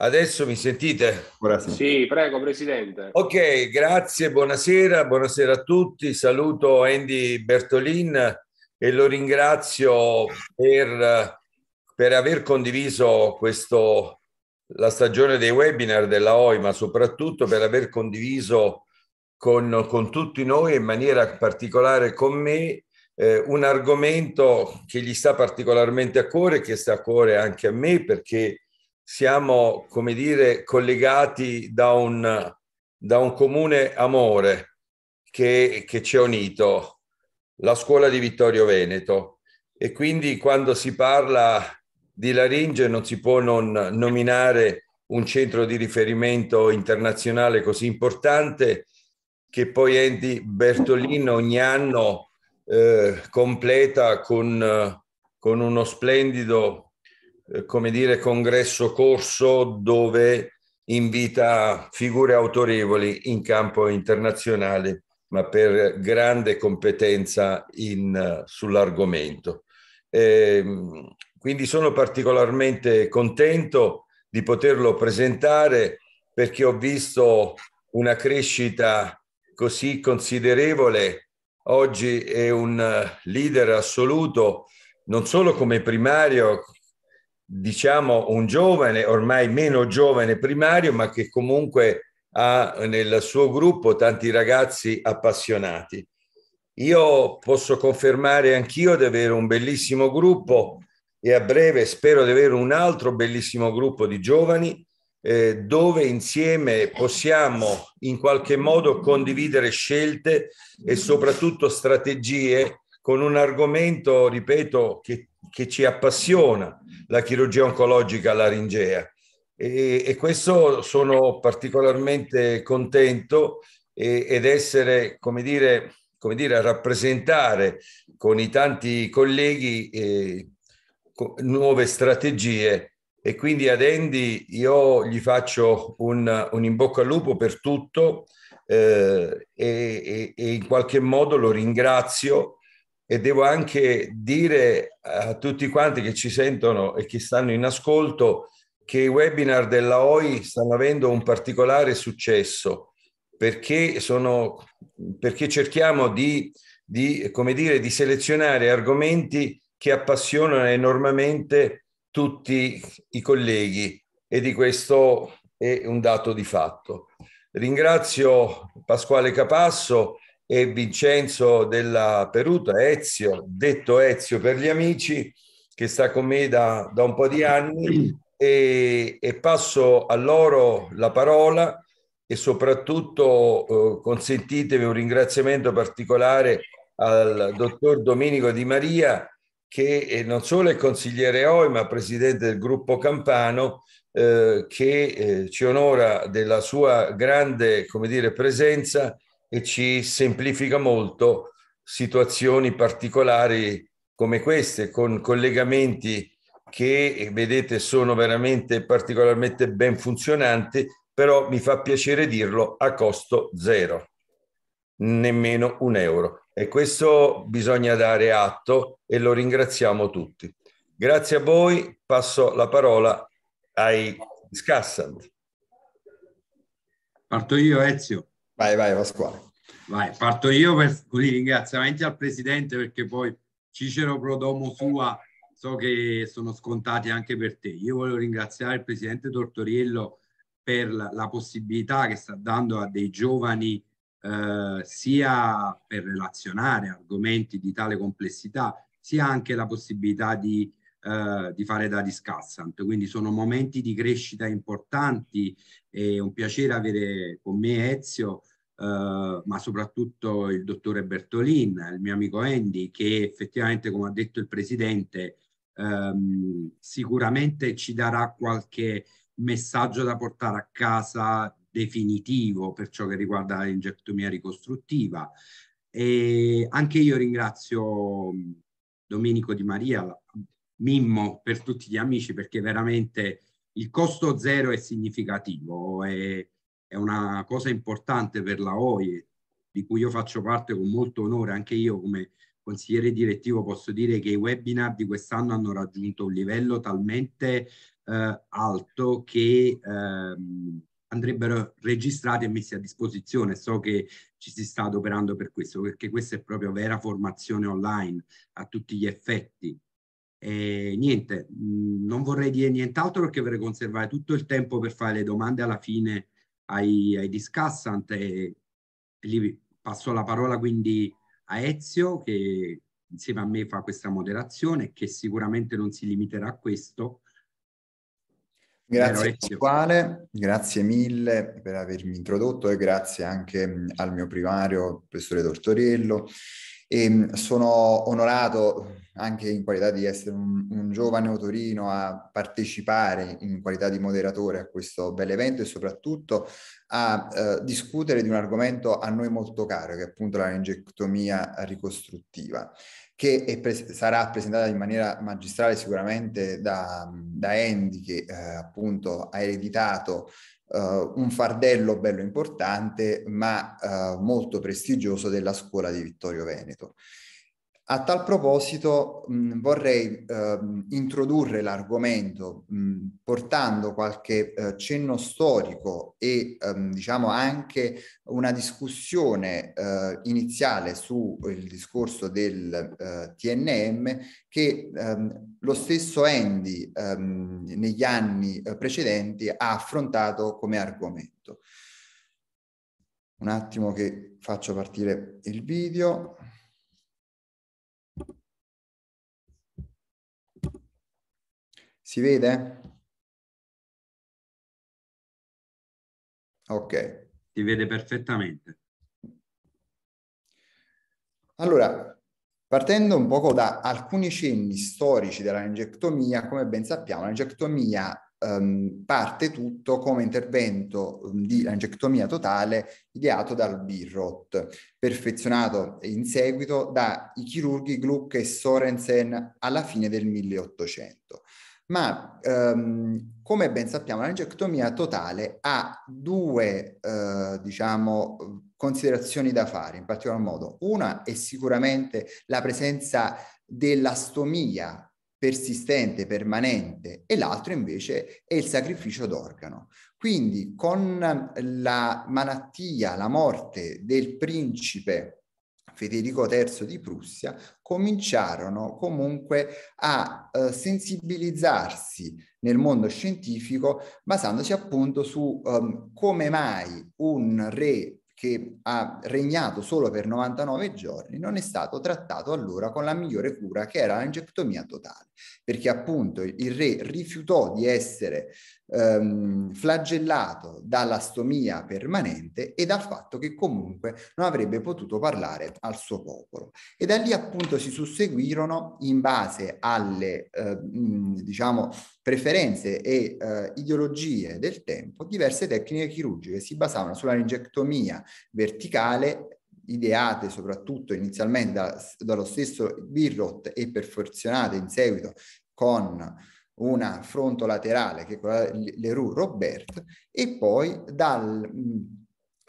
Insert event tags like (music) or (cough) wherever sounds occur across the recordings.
Adesso mi sentite? Buonasera. Sì, prego Presidente. Ok, grazie, buonasera, buonasera a tutti. Saluto Andy Bertolin e lo ringrazio per, per aver condiviso questo, la stagione dei webinar della OI, ma soprattutto per aver condiviso con, con tutti noi, in maniera particolare con me, eh, un argomento che gli sta particolarmente a cuore, che sta a cuore anche a me, perché siamo, come dire, collegati da un, da un comune amore che, che ci ha unito, la scuola di Vittorio Veneto. E quindi quando si parla di laringe non si può non nominare un centro di riferimento internazionale così importante che poi Andy Bertolino ogni anno eh, completa con, con uno splendido eh, come dire, congresso corso dove invita figure autorevoli in campo internazionale, ma per grande competenza in, eh, sull'argomento. Eh, quindi sono particolarmente contento di poterlo presentare perché ho visto una crescita così considerevole. Oggi è un eh, leader assoluto, non solo come primario, diciamo un giovane, ormai meno giovane primario, ma che comunque ha nel suo gruppo tanti ragazzi appassionati. Io posso confermare anch'io di avere un bellissimo gruppo e a breve spero di avere un altro bellissimo gruppo di giovani eh, dove insieme possiamo in qualche modo condividere scelte e soprattutto strategie con un argomento, ripeto, che che ci appassiona, la chirurgia oncologica laringea. E, e questo sono particolarmente contento e, ed essere, come dire, come dire, a rappresentare con i tanti colleghi eh, nuove strategie e quindi ad Andy io gli faccio un, un in bocca al lupo per tutto eh, e, e, in qualche modo lo ringrazio e devo anche dire a tutti quanti che ci sentono e che stanno in ascolto che i webinar della OI stanno avendo un particolare successo perché, sono, perché cerchiamo di, di, come dire, di selezionare argomenti che appassionano enormemente tutti i colleghi e di questo è un dato di fatto. Ringrazio Pasquale Capasso e Vincenzo della Peruta, Ezio, detto Ezio per gli amici, che sta con me da, da un po' di anni (clears throat) e, e, passo a loro la parola e soprattutto eh, consentitemi un ringraziamento particolare al dottor Domenico Di Maria che eh, non solo è consigliere OI ma presidente del gruppo Campano eh, che eh, ci onora della sua grande come dire, presenza e ci semplifica molto situazioni particolari come queste, con collegamenti che eh, vedete sono veramente particolarmente ben funzionanti, però mi fa piacere dirlo a costo zero, nemmeno un euro. E questo bisogna dare atto e lo ringraziamo tutti. Grazie a voi, passo la parola ai Scassand. Parto io, Ezio. Vai, vai Pasquale. Vai, parto io per i ringraziamenti al Presidente perché poi Cicero Prodomo sua so che sono scontati anche per te. Io voglio ringraziare il Presidente Tortoriello per la, la possibilità che sta dando a dei giovani eh, sia per relazionare argomenti di tale complessità, sia anche la possibilità di, eh, di fare da discussant. Quindi sono momenti di crescita importanti. È un piacere avere con me Ezio Uh, ma soprattutto il dottore Bertolin, il mio amico Andy, che effettivamente, come ha detto il Presidente, um, sicuramente ci darà qualche messaggio da portare a casa definitivo per ciò che riguarda la lingettomia ricostruttiva. E anche io ringrazio mm, Domenico Di Maria, Mimmo, per tutti gli amici, perché veramente il costo zero è significativo. E, è una cosa importante per la OIE, di cui io faccio parte con molto onore, anche io come consigliere direttivo posso dire che i webinar di quest'anno hanno raggiunto un livello talmente eh, alto che ehm, andrebbero registrati e messi a disposizione. So che ci si sta adoperando per questo, perché questa è proprio vera formazione online a tutti gli effetti. E niente, mm, non vorrei dire nient'altro perché vorrei conservare tutto il tempo per fare le domande alla fine ai, ai discussant e, e passo la parola quindi a Ezio che insieme a me fa questa moderazione che sicuramente non si limiterà a questo. Grazie, Pasquale, grazie mille per avermi introdotto e grazie anche al mio primario, professore Tortoriello, e ehm, sono onorato anche in qualità di essere un, un giovane autorino a partecipare in qualità di moderatore a questo bel evento e soprattutto a eh, discutere di un argomento a noi molto caro, che è appunto la lingectomia ricostruttiva, che pre- sarà presentata in maniera magistrale sicuramente da, da Andy, che eh, appunto ha ereditato Uh, un fardello bello importante, ma uh, molto prestigioso della scuola di Vittorio Veneto. A tal proposito mh, mm, vorrei eh, introdurre l'argomento mh, mm, portando qualche eh, cenno storico e ehm, diciamo anche una discussione eh, iniziale sul discorso del eh, TNM che ehm, lo stesso Andy ehm, negli anni eh, precedenti ha affrontato come argomento. Un attimo che faccio partire il video. Si vede? Ok. Si vede perfettamente. Allora, Partendo un poco da alcuni cenni storici della laringectomia, come ben sappiamo, la laringectomia ehm, parte tutto come intervento ehm, di laringectomia totale ideato dal Birrot, perfezionato in seguito dai chirurghi Gluck e Sorensen alla fine del 1800 ma ehm, come ben sappiamo l'angiectomia totale ha due eh, diciamo, considerazioni da fare, in particolar modo. Una è sicuramente la presenza dell'astomia persistente, permanente, e l'altro invece è il sacrificio d'organo. Quindi con la malattia, la morte del principe Federico III di Prussia, cominciarono comunque a eh, sensibilizzarsi nel mondo scientifico basandosi appunto su um, come mai un re che ha regnato solo per 99 giorni non è stato trattato allora con la migliore cura che era l'angeptomia totale perché appunto il re rifiutò di essere ehm, flagellato dalla stomia permanente e dal fatto che comunque non avrebbe potuto parlare al suo popolo. E da lì appunto si susseguirono in base alle, eh, diciamo, preferenze e eh, ideologie del tempo diverse tecniche chirurgiche che si basavano sulla laringectomia verticale ideate soprattutto inizialmente da, dallo stesso Birrot e perfezionate in seguito con una fronto laterale che è quella Leroux Robert e poi dal,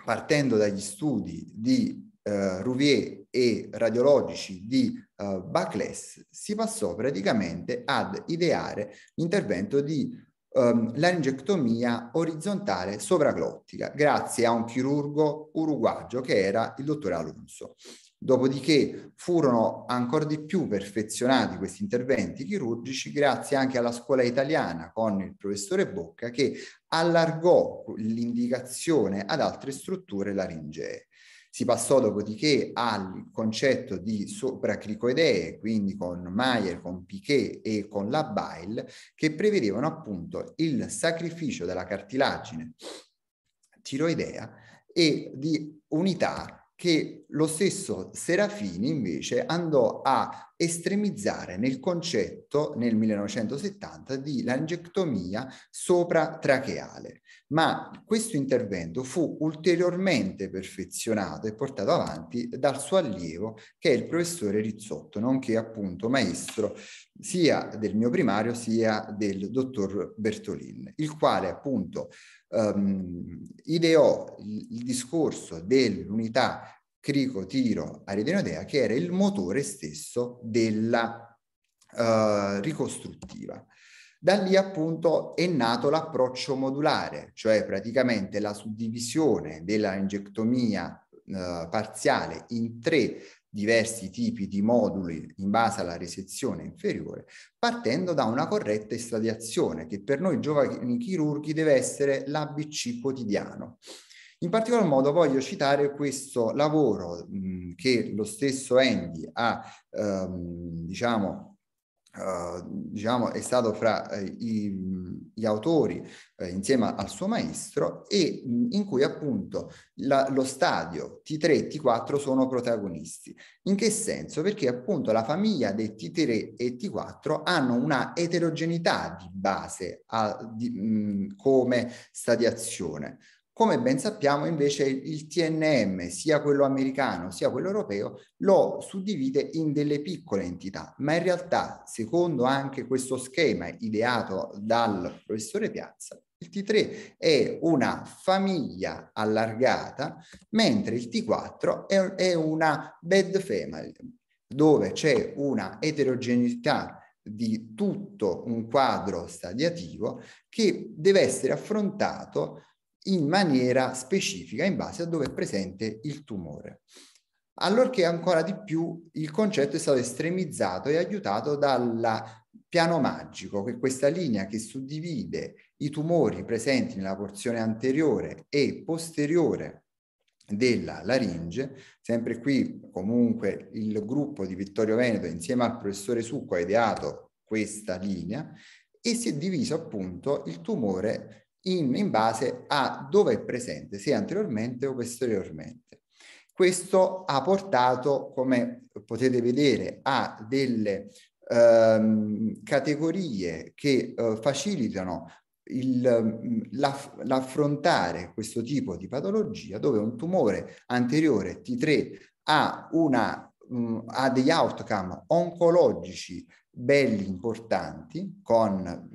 partendo dagli studi di eh, Rouvier e radiologici di eh, Bacles si passò praticamente ad ideare l'intervento di ehm, laringectomia orizzontale sovraglottica grazie a un chirurgo uruguagio che era il dottore Alonso. Dopodiché furono ancora di più perfezionati questi interventi chirurgici grazie anche alla scuola italiana con il professore Bocca che allargò l'indicazione ad altre strutture laringee. Si passò dopodiché al concetto di sopracricoidee, quindi con Mayer, con Piquet e con la Bile, che prevedevano appunto il sacrificio della cartilagine tiroidea e di unità che lo stesso Serafini invece andò a estremizzare nel concetto nel 1970 di laringectomia sopratracheale ma questo intervento fu ulteriormente perfezionato e portato avanti dal suo allievo che è il professore Rizzotto, nonché appunto maestro sia del mio primario sia del dottor Bertolin, il quale appunto ehm, ideò il, il discorso dell'unità crico-tiro-aridinodea che era il motore stesso della Uh, ricostruttiva. Da lì appunto è nato l'approccio modulare, cioè praticamente la suddivisione della ingectomia eh, parziale in tre diversi tipi di moduli in base alla resezione inferiore, partendo da una corretta estradiazione che per noi giovani chirurghi deve essere l'ABC quotidiano. In particolar modo voglio citare questo lavoro mh, che lo stesso Andy ha ehm, diciamo, eh, diciamo, è stato fra eh, i, gli autori eh, insieme al suo maestro e in cui appunto la, lo stadio T3 e T4 sono protagonisti. In che senso? Perché appunto la famiglia dei T3 e T4 hanno una eterogeneità di base a, di, mh, come stadiazione. Come ben sappiamo invece il TNM, sia quello americano sia quello europeo, lo suddivide in delle piccole entità, ma in realtà, secondo anche questo schema ideato dal professore Piazza, il T3 è una famiglia allargata, mentre il T4 è, è una bed family, dove c'è una eterogeneità di tutto un quadro stadiativo che deve essere affrontato in maniera specifica in base a dove è presente il tumore. Allorché ancora di più il concetto è stato estremizzato e aiutato dal piano magico, che è questa linea che suddivide i tumori presenti nella porzione anteriore e posteriore della laringe, sempre qui comunque il gruppo di Vittorio Veneto insieme al professore Succo ha ideato questa linea e si è diviso appunto il tumore in, in base a dove è presente, sia anteriormente o posteriormente. Questo ha portato, come potete vedere, a delle ehm, categorie che eh, facilitano il, mm, l'aff- l'affrontare questo tipo di patologia dove un tumore anteriore T3 ha, una, mh, mm, ha degli outcome oncologici belli, importanti, con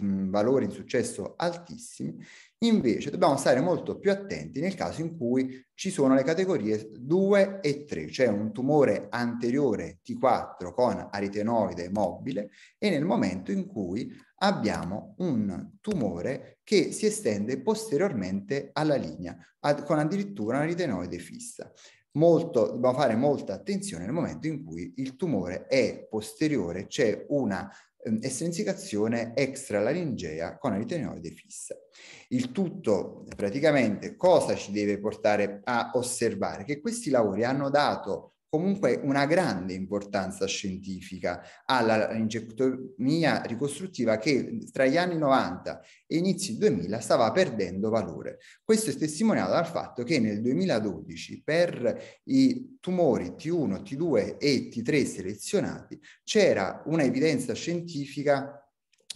mm, valori di successo altissimi, invece dobbiamo stare molto più attenti nel caso in cui ci sono le categorie 2 e 3, cioè un tumore anteriore T4 con aritenoide mobile e nel momento in cui abbiamo un tumore che si estende posteriormente alla linea, ad, con addirittura una aritenoide fissa molto, dobbiamo fare molta attenzione nel momento in cui il tumore è posteriore, c'è una eh, extra extralaringea con aritenoide fissa. Il tutto praticamente cosa ci deve portare a osservare? Che questi lavori hanno dato comunque una grande importanza scientifica alla lingectomia ricostruttiva che tra gli anni 90 e inizi 2000 stava perdendo valore. Questo è testimoniato dal fatto che nel 2012 per i tumori T1, T2 e T3 selezionati c'era una evidenza scientifica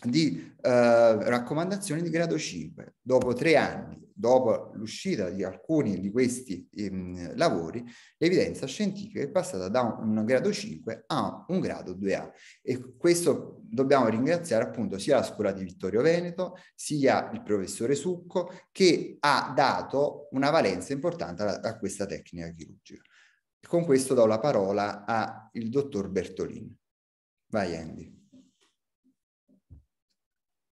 di eh, raccomandazione di grado 5 dopo tre anni dopo l'uscita di alcuni di questi ehm, lavori, l'evidenza scientifica è passata da un grado 5 a un grado 2A e questo dobbiamo ringraziare appunto sia la scuola di Vittorio Veneto, sia il professore Succo che ha dato una valenza importante a, a questa tecnica chirurgica. Con questo do la parola al dottor Bertolin. Vai Andy.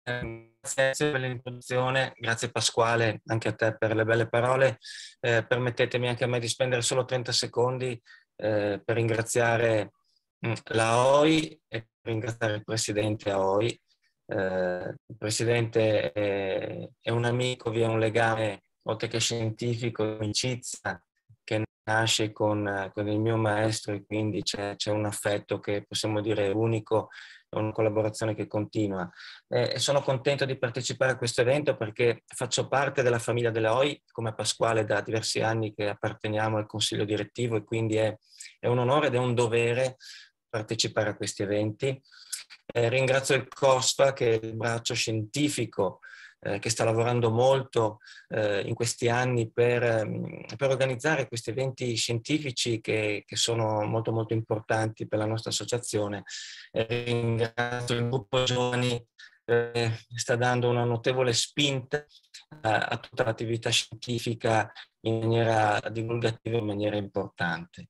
Um. Grazie per l'introduzione, grazie Pasquale, anche a te per le belle parole. Eh, permettetemi anche a me di spendere solo 30 secondi eh, per ringraziare mm, la OI e per ringraziare il Presidente AOI. Eh, il Presidente è, è, un amico, vi è un legame oltre che scientifico, amicizia, che nasce con, con il mio maestro e quindi c'è, c'è un affetto che possiamo dire è unico è una collaborazione che continua. Eh, sono contento di partecipare a questo evento perché faccio parte della famiglia della OI, come Pasquale da diversi anni che apparteniamo al consiglio direttivo e quindi è, è un onore ed è un dovere partecipare a questi eventi. Eh, ringrazio il COSPA, che è il braccio scientifico eh, che sta lavorando molto eh, in questi anni per, ehm, per, organizzare questi eventi scientifici che, che, sono molto molto importanti per la nostra associazione. Eh, ringrazio il gruppo giovani eh, che sta dando una notevole spinta a, a tutta l'attività scientifica in maniera divulgativa, in maniera importante.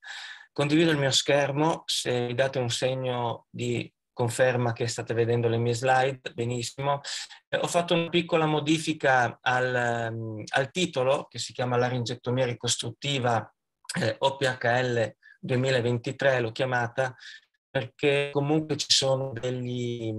Condivido il mio schermo, se mi date un segno di conferma che state vedendo le mie slide, benissimo. Eh, ho fatto una piccola modifica al, ehm, al, titolo che si chiama Laringettomia ricostruttiva eh, OPHL 2023, l'ho chiamata, perché comunque ci sono degli,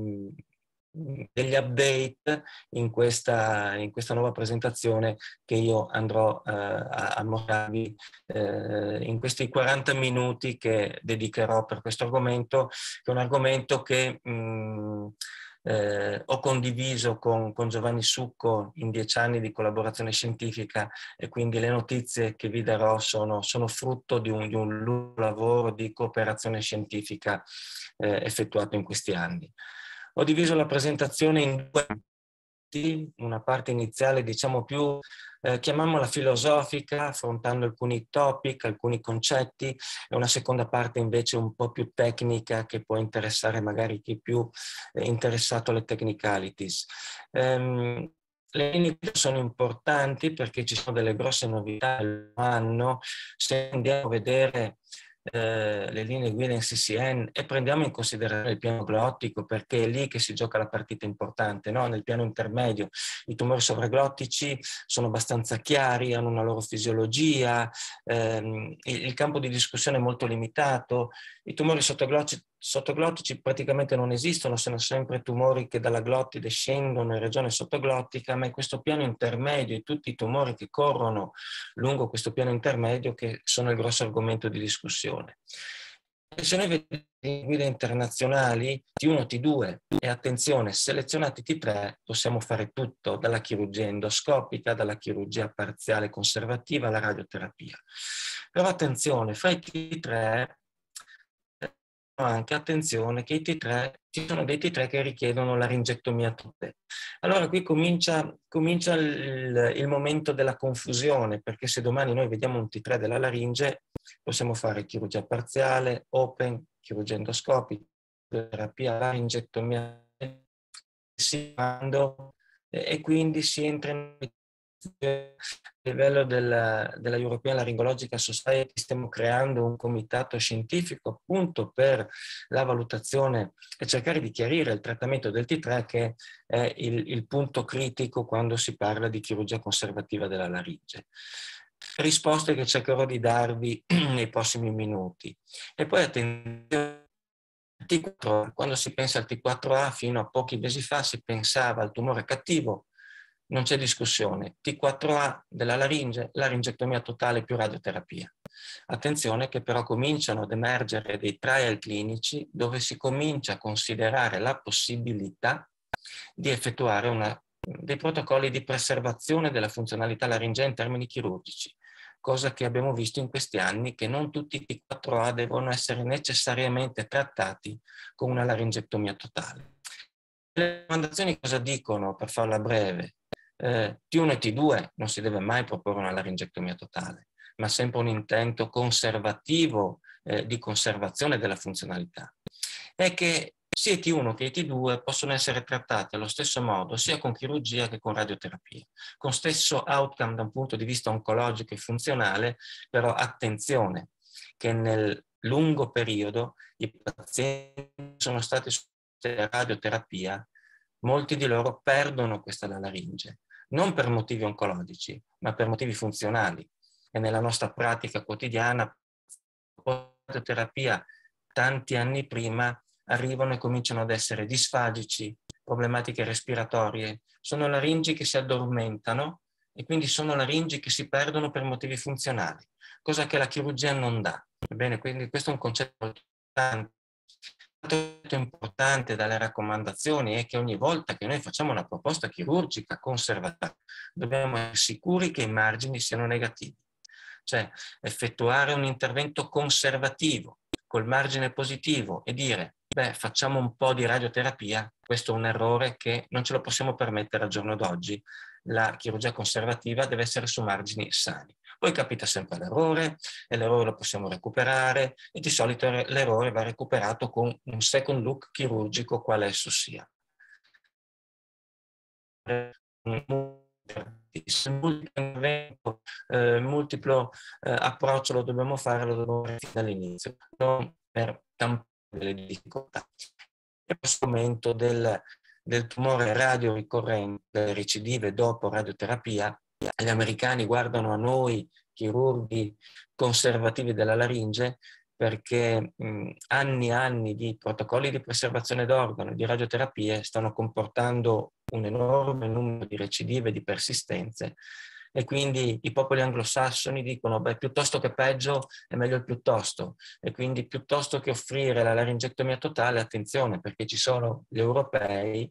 degli update in questa, in questa, nuova presentazione che io andrò eh, a, a, mostrarvi eh, in questi 40 minuti che dedicherò per questo argomento, che è un argomento che mh, mm, eh, ho condiviso con, con, Giovanni Succo in dieci anni di collaborazione scientifica e quindi le notizie che vi darò sono, sono frutto di un, di un lavoro di cooperazione scientifica eh, effettuato in questi anni. Ho diviso la presentazione in due parti, una parte iniziale diciamo più, eh, chiamiamola filosofica, affrontando alcuni topic, alcuni concetti, e una seconda parte invece un po' più tecnica che può interessare magari chi più è interessato alle technicalities. Um, le linee sono importanti perché ci sono delle grosse novità all'anno. Se andiamo a vedere eh, le linee guida in CCN e prendiamo in considerazione il piano glottico perché è lì che si gioca la partita importante, no? nel piano intermedio i tumori sovraglottici sono abbastanza chiari, hanno una loro fisiologia, ehm, il, il, campo di discussione è molto limitato, i tumori sottoglottici sottoglottici praticamente non esistono, sono sempre tumori che dalla glottide scendono in regione sottoglottica, ma è questo piano intermedio e tutti i tumori che corrono lungo questo piano intermedio che sono il grosso argomento di discussione. Se noi vediamo in guide internazionali T1, T2 e attenzione, selezionati T3, possiamo fare tutto, dalla chirurgia endoscopica, dalla chirurgia parziale conservativa alla radioterapia. Però attenzione, fra i T3 anche attenzione che i T3, ci sono dei T3 che richiedono laringettomia totale. Allora qui comincia, comincia il, il, momento della confusione, perché se domani noi vediamo un T3 della laringe, possiamo fare chirurgia parziale, open, chirurgia endoscopica, terapia laringettomia, e quindi si entra in a livello della, della, European Laryngological Society stiamo creando un comitato scientifico appunto per la valutazione e cercare di chiarire il trattamento del T3 che è il, il punto critico quando si parla di chirurgia conservativa della laringe. Risposte che cercherò di darvi (clears throat) nei prossimi minuti. E poi attenzione quando si pensa al T4A fino a pochi mesi fa si pensava al tumore cattivo non c'è discussione. T4A della laringe, laringectomia totale più radioterapia. Attenzione che però cominciano ad emergere dei trial clinici dove si comincia a considerare la possibilità di effettuare una, dei protocolli di preservazione della funzionalità laringea in termini chirurgici, cosa che abbiamo visto in questi anni che non tutti i T4A devono essere necessariamente trattati con una laringectomia totale. Le raccomandazioni cosa dicono, per farla breve? Eh, T1 e T2 non si deve mai proporre una laringectomia totale, ma sempre un intento conservativo eh, di conservazione della funzionalità. È che sia T1 che T2 possono essere trattati allo stesso modo sia con chirurgia che con radioterapia, con stesso outcome da un punto di vista oncologico e funzionale, però attenzione che nel lungo periodo i pazienti sono stati sulla radioterapia, molti di loro perdono questa laringe, non per motivi oncologici, ma per motivi funzionali. E nella nostra pratica quotidiana, la terapia tanti anni prima arrivano e cominciano ad essere disfagici, problematiche respiratorie, sono laringi che si addormentano e quindi sono laringi che si perdono per motivi funzionali, cosa che la chirurgia non dà. Bene, quindi questo è un concetto importante altro importante dalle raccomandazioni è che ogni volta che noi facciamo una proposta chirurgica conservata, dobbiamo essere sicuri che i margini siano negativi, cioè effettuare un intervento conservativo col margine positivo e dire beh facciamo un po' di radioterapia, questo è un errore che non ce lo possiamo permettere al giorno d'oggi, la chirurgia conservativa deve essere su margini sani. Poi capita sempre l'errore e l'errore lo possiamo recuperare e di solito l'errore va recuperato con un second look chirurgico, quale esso sia intervento eh, multiplo eh, approccio lo dobbiamo fare, lo dobbiamo fare fin dall'inizio, non per tampare le difficoltà. E lo strumento del, del tumore radio ricorrente, recidive dopo radioterapia, gli americani guardano a noi, chirurghi conservativi della laringe, perché mh, anni e anni di protocolli di preservazione d'organo e di radioterapie stanno comportando un enorme numero di recidive e di persistenze e quindi i popoli anglosassoni dicono beh piuttosto che peggio è meglio il piuttosto e quindi piuttosto che offrire la laringectomia totale attenzione perché ci sono gli europei,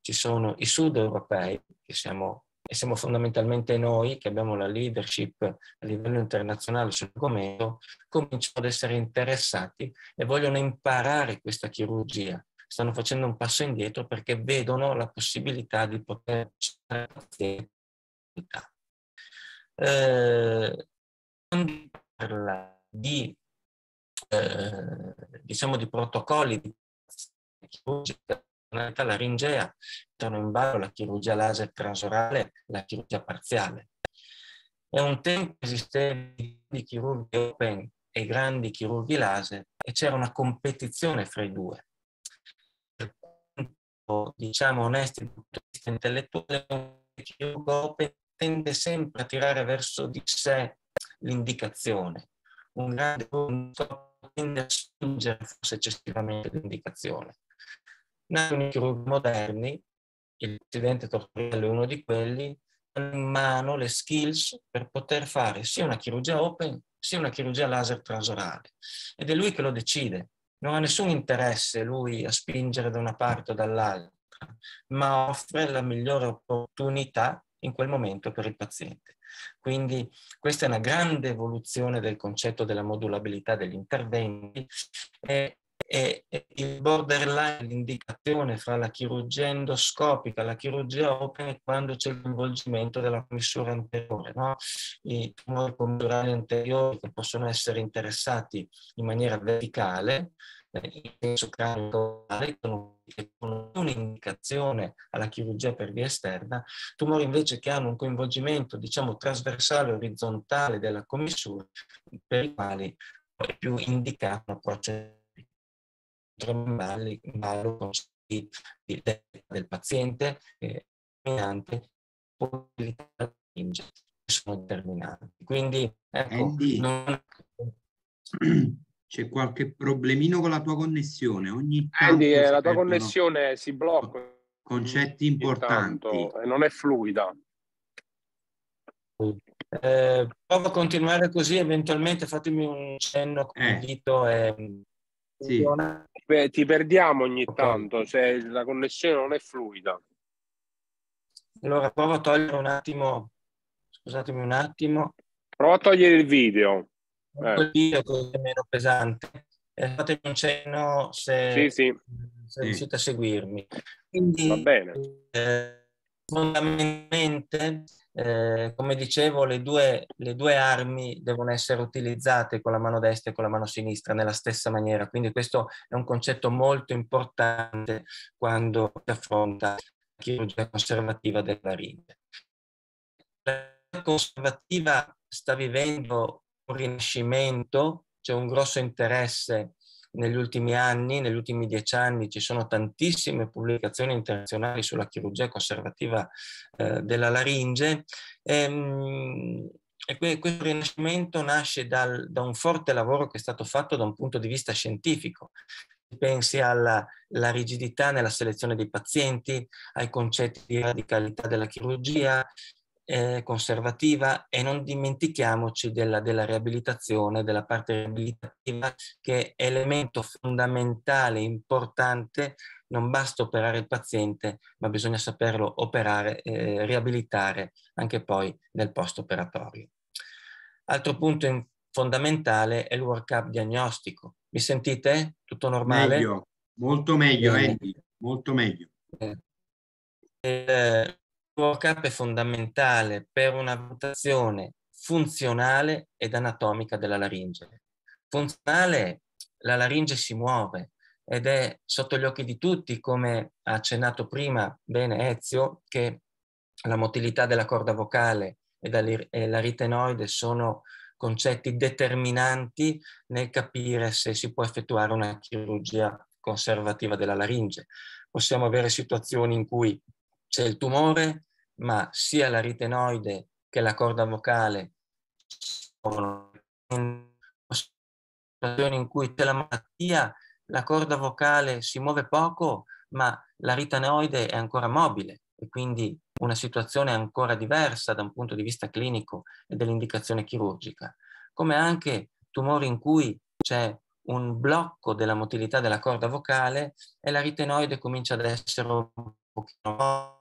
ci sono i sud europei che siamo e siamo fondamentalmente noi che abbiamo la leadership a livello internazionale sul sull'argomento, cominciano ad essere interessati e vogliono imparare questa chirurgia. Stanno facendo un passo indietro perché vedono la possibilità di poter eh, quando parla di, eh, diciamo di protocolli di chirurgica telefonata laringea, mettono in ballo la chirurgia laser transorale, la chirurgia parziale. È un tempo esisteva di chirurghi open e grandi chirurghi laser e c'era una competizione fra i due. Per quanto, diciamo, onesti dal punto di vista intellettuale, un chirurgo open tende sempre a tirare verso di sé l'indicazione. Un grande punto tende a spingere forse eccessivamente l'indicazione. Nato chirurghi moderni, il presidente Tortorello è uno di quelli, hanno in mano le skills per poter fare sia una chirurgia open sia una chirurgia laser transorale. Ed è lui che lo decide. Non ha nessun interesse lui a spingere da una parte o dall'altra, ma offre la migliore opportunità in quel momento per il paziente. Quindi questa è una grande evoluzione del concetto della modulabilità degli interventi e e il borderline, l'indicazione fra la chirurgia endoscopica e la chirurgia open è quando c'è l'involgimento della commissura anteriore. No? I tumori commissurali anteriori che possono essere interessati in maniera verticale, eh, in senso cranico, che sono un'indicazione alla chirurgia per via esterna, tumori invece che hanno un coinvolgimento, diciamo, trasversale, orizzontale della commissura, per i quali è più indicato un approccio giornali malo concetti del paziente eh, sono determinanti. Quindi ecco, non... (clears throat) c'è qualche problemino con la tua connessione. Ogni tanto eh, la tua connessione si blocca. Concetti importanti. Tanto, non è fluida. Mm. Eh, provo a continuare così, eventualmente fatemi un cenno con eh. il dito. E... Sì. Beh, ti perdiamo ogni tanto, cioè la connessione non è fluida. Allora provo a togliere un attimo, scusatemi un attimo. Provo a togliere il video. Eh. Il video così è meno pesante. E fatemi un cenno se, sì, sì. se riuscite a seguirmi. Quindi, Va bene. Eh, fondamentalmente eh, come dicevo, le due, le due, armi devono essere utilizzate con la mano destra e con la mano sinistra nella stessa maniera, quindi questo è un concetto molto importante quando si affronta la chirurgia conservativa della rinde. La chirurgia conservativa sta vivendo un rinascimento, c'è un grosso interesse negli ultimi anni, negli ultimi dieci anni, ci sono tantissime pubblicazioni internazionali sulla chirurgia conservativa eh, della laringe. Ehm, e, e questo rinascimento nasce dal, da un forte lavoro che è stato fatto da un punto di vista scientifico. Pensi alla rigidità nella selezione dei pazienti, ai concetti di radicalità della chirurgia, eh, conservativa e non dimentichiamoci della, della riabilitazione, della parte riabilitativa che è elemento fondamentale, importante, non basta operare il paziente, ma bisogna saperlo operare, eh, riabilitare anche poi nel post operatorio. Altro punto fondamentale è il workup diagnostico. Mi sentite? Tutto normale? Meglio, molto meglio, Andy, molto meglio. Eh, workup è fondamentale per una valutazione funzionale ed anatomica della laringe. Funzionale, la laringe si muove ed è sotto gli occhi di tutti, come ha accennato prima bene Ezio, che la motilità della corda vocale e la ritenoide sono concetti determinanti nel capire se si può effettuare una chirurgia conservativa della laringe. Possiamo avere situazioni in cui c'è il tumore, ma sia la ritenoide che la corda vocale sono in situazioni in cui c'è la malattia, la corda vocale si muove poco, ma la ritenoide è ancora mobile e quindi una situazione ancora diversa da un punto di vista clinico e dell'indicazione chirurgica, come anche tumori in cui c'è un blocco della motilità della corda vocale e la ritenoide comincia ad essere un pochino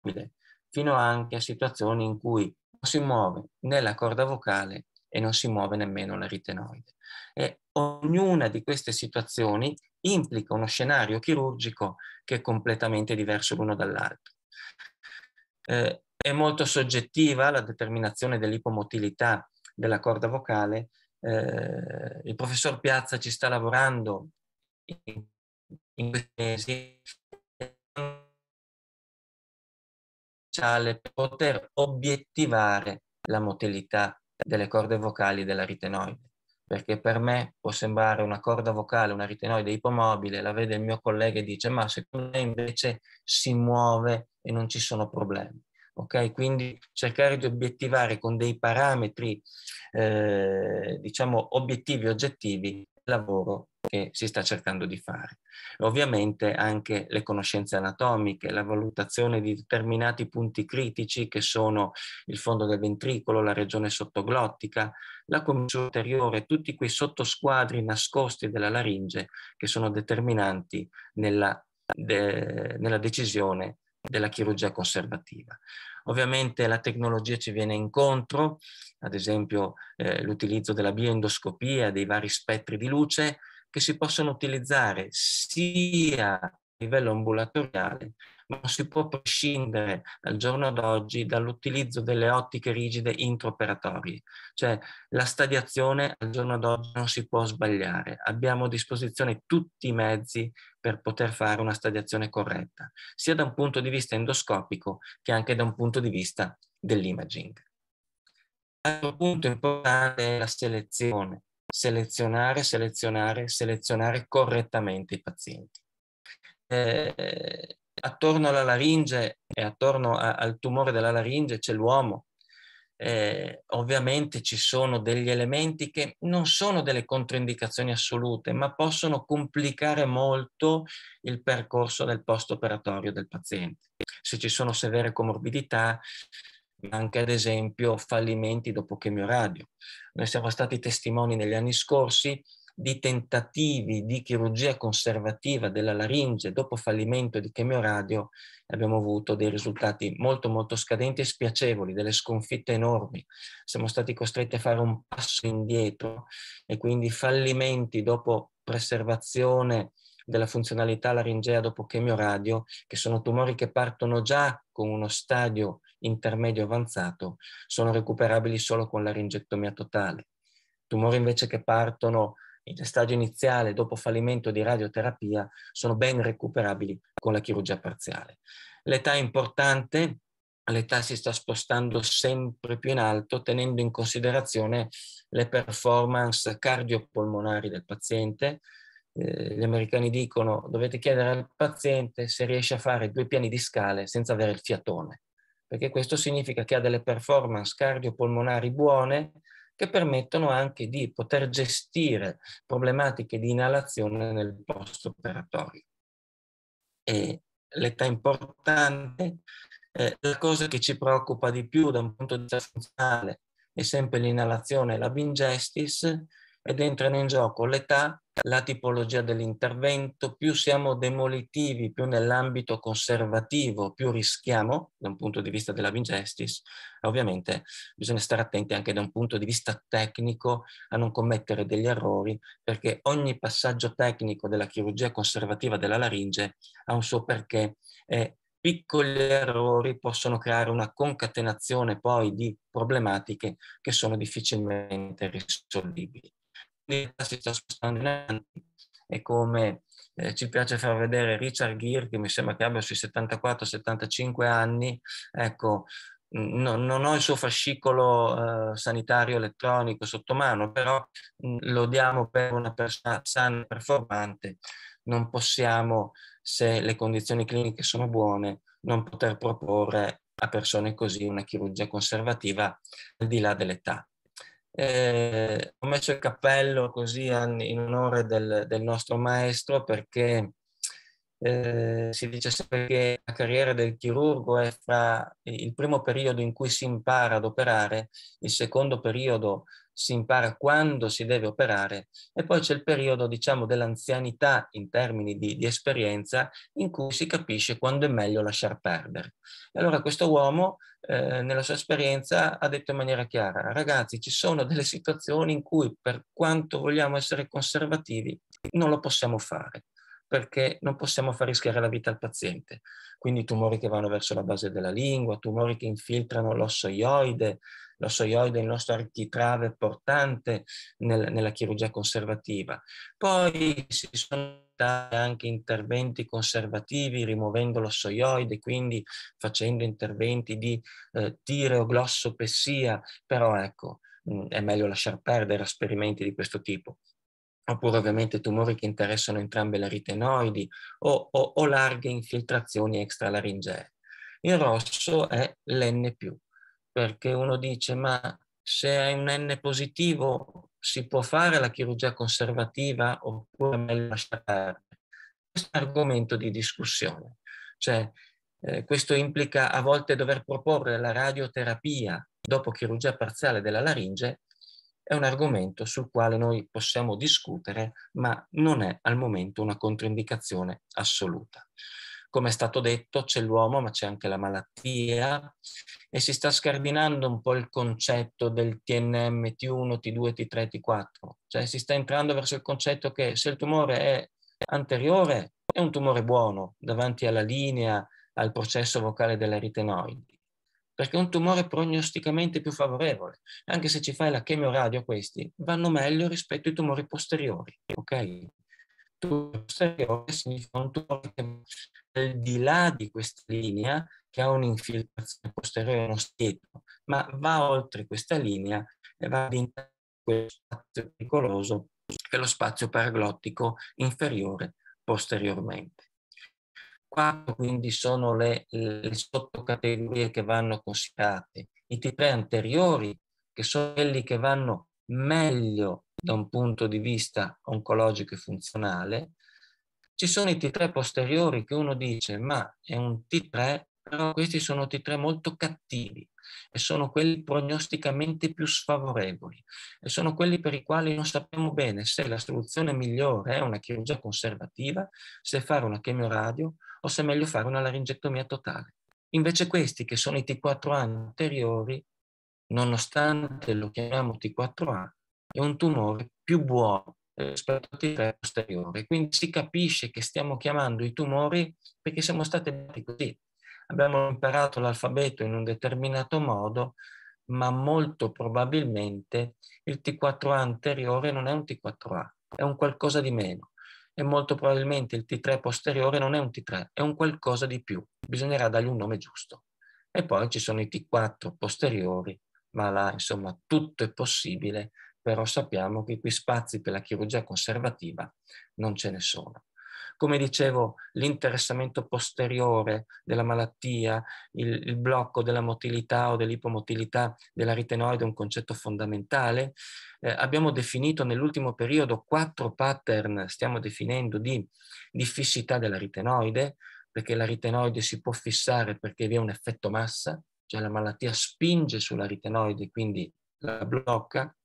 mobile fino anche a situazioni in cui non si muove né la corda vocale e non si muove nemmeno la ritenoide. E ognuna di queste situazioni implica uno scenario chirurgico che è completamente diverso l'uno dall'altro. Eh, è molto soggettiva la determinazione dell'ipomotilità della corda vocale. Eh, il professor Piazza ci sta lavorando in, in questi mesi per poter obiettivare la motilità delle corde vocali della ritenoide. Perché per me può sembrare una corda vocale, una ritenoide ipomobile, la vede il mio collega e dice ma secondo me invece si muove e non ci sono problemi. Ok, Quindi cercare di obiettivare con dei parametri, eh, diciamo, obiettivi oggettivi il lavoro che si sta cercando di fare. Ovviamente anche le conoscenze anatomiche, la valutazione di determinati punti critici che sono il fondo del ventricolo, la regione sottoglottica, la commissione ulteriore, tutti quei sottosquadri nascosti della laringe che sono determinanti nella, de, nella decisione della chirurgia conservativa. Ovviamente la tecnologia ci viene incontro, ad esempio eh, l'utilizzo della bioendoscopia, dei vari spettri di luce, che si possono utilizzare sia a livello ambulatoriale, ma si può prescindere al giorno d'oggi dall'utilizzo delle ottiche rigide intraoperatorie, cioè la stadiazione al giorno d'oggi non si può sbagliare, abbiamo a disposizione tutti i mezzi per poter fare una stadiazione corretta, sia da un punto di vista endoscopico che anche da un punto di vista dell'imaging. Altro punto importante è la selezione selezionare, selezionare, selezionare correttamente i pazienti. Eh, attorno alla laringe e attorno a, al tumore della laringe c'è l'uomo. Eh, ovviamente ci sono degli elementi che non sono delle controindicazioni assolute, ma possono complicare molto il percorso del post-operatorio del paziente. Se ci sono severe comorbidità, anche ad esempio fallimenti dopo chemioradio. Noi siamo stati testimoni negli anni scorsi di tentativi di chirurgia conservativa della laringe dopo fallimento di chemioradio abbiamo avuto dei risultati molto molto scadenti e spiacevoli, delle sconfitte enormi. Siamo stati costretti a fare un passo indietro e quindi fallimenti dopo preservazione della funzionalità laringea dopo chemioradio, che sono tumori che partono già con uno stadio intermedio avanzato sono recuperabili solo con laringectomia totale. Tumori invece che partono in stadio iniziale dopo fallimento di radioterapia sono ben recuperabili con la chirurgia parziale. L'età è importante, l'età si sta spostando sempre più in alto tenendo in considerazione le performance cardiopolmonari del paziente. Eh, gli americani dicono dovete chiedere al paziente se riesce a fare due piani di scale senza avere il fiatone perché questo significa che ha delle performance cardiopolmonari buone che permettono anche di poter gestire problematiche di inalazione nel post-operatorio. E l'età importante, eh, la cosa che ci preoccupa di più da un punto di vista funzionale è sempre l'inalazione e la bingestis ed entrano in gioco l'età la tipologia dell'intervento, più siamo demolitivi, più nell'ambito conservativo, più rischiamo da un punto di vista della Vingestis. Ovviamente bisogna stare attenti anche da un punto di vista tecnico a non commettere degli errori, perché ogni passaggio tecnico della chirurgia conservativa della laringe ha un suo perché e piccoli errori possono creare una concatenazione poi di problematiche che sono difficilmente risolvibili l'unità si sta spostando in avanti e come eh, ci piace far vedere Richard Gere, che mi sembra che abbia sui 74-75 anni, ecco, no, non ho il suo fascicolo eh, sanitario elettronico sotto mano, però mm, lo diamo per una persona sana e performante. Non possiamo, se le condizioni cliniche sono buone, non poter proporre a persone così una chirurgia conservativa al di là dell'età. Eh, ho messo il cappello così in onore del, del nostro maestro perché eh, si dice sempre che la carriera del chirurgo è fra il primo periodo in cui si impara ad operare, il secondo periodo si impara quando si deve operare e poi c'è il periodo diciamo dell'anzianità in termini di, di, esperienza in cui si capisce quando è meglio lasciar perdere. E allora questo uomo eh, nella sua esperienza ha detto in maniera chiara ragazzi ci sono delle situazioni in cui per quanto vogliamo essere conservativi non lo possiamo fare perché non possiamo far rischiare la vita al paziente. Quindi tumori che vanno verso la base della lingua, tumori che infiltrano l'ossoioide, l'ossoioide è il nostro architrave portante nel, nella chirurgia conservativa. Poi si sono dati anche interventi conservativi rimuovendo l'ossoioide, quindi facendo interventi di eh, tireoglossopessia, però ecco, mh, mm, è meglio lasciar perdere esperimenti di questo tipo oppure ovviamente tumori che interessano entrambe le ritenoidi, o, o, o larghe infiltrazioni extralaringee. Il rosso è l'N+, perché uno dice ma se è un N positivo si può fare la chirurgia conservativa oppure meglio lasciare perdere? Questo è un argomento di discussione. Cioè, eh, questo implica a volte dover proporre la radioterapia dopo chirurgia parziale della laringe è un argomento sul quale noi possiamo discutere, ma non è al momento una controindicazione assoluta. Come è stato detto, c'è l'uomo, ma c'è anche la malattia e si sta scardinando un po' il concetto del TNM T1, T2, T3, T4, cioè si sta entrando verso il concetto che se il tumore è anteriore è un tumore buono davanti alla linea, al processo vocale della ritenoide perché è un tumore prognosticamente più favorevole. Anche se ci fai la chemioradio a questi, vanno meglio rispetto ai tumori posteriori, ok? Tumore posteriore significa un tumore che al di là di questa linea, che ha un'infiltrazione posteriore non dietro, ma va oltre questa linea e va all'interno di quello spazio pericoloso che è lo spazio paraglottico inferiore posteriormente. Quattro quindi sono le, le sottocategorie che vanno considerate. I T3 anteriori, che sono quelli che vanno meglio da un punto di vista oncologico e funzionale, ci sono i T3 posteriori che uno dice ma è un T3 però questi sono t 3 molto cattivi e sono quelli prognosticamente più sfavorevoli e sono quelli per i quali non sappiamo bene se la soluzione migliore è una chirurgia conservativa, se fare una chemioradio o se è meglio fare una laringectomia totale. Invece questi che sono i T4A anteriori, nonostante lo chiamiamo T4A, è un tumore più buono rispetto al T3 posteriore. Quindi si capisce che stiamo chiamando i tumori perché siamo stati così abbiamo imparato l'alfabeto in un determinato modo, ma molto probabilmente il T4A anteriore non è un T4A, è un qualcosa di meno e molto probabilmente il T3 posteriore non è un T3, è un qualcosa di più, bisognerà dargli un nome giusto. E poi ci sono i T4 posteriori, ma là insomma tutto è possibile, però sappiamo che qui spazi per la chirurgia conservativa non ce ne sono. Come dicevo, l'interessamento posteriore della malattia, il, il blocco della motilità o dell'ipomotilità della ritenoide è un concetto fondamentale. Eh, abbiamo definito nell'ultimo periodo quattro pattern, stiamo definendo, di, di fissità della ritenoide, perché la ritenoide si può fissare perché vi è un effetto massa, cioè la malattia spinge sulla ritenoide, quindi la blocca,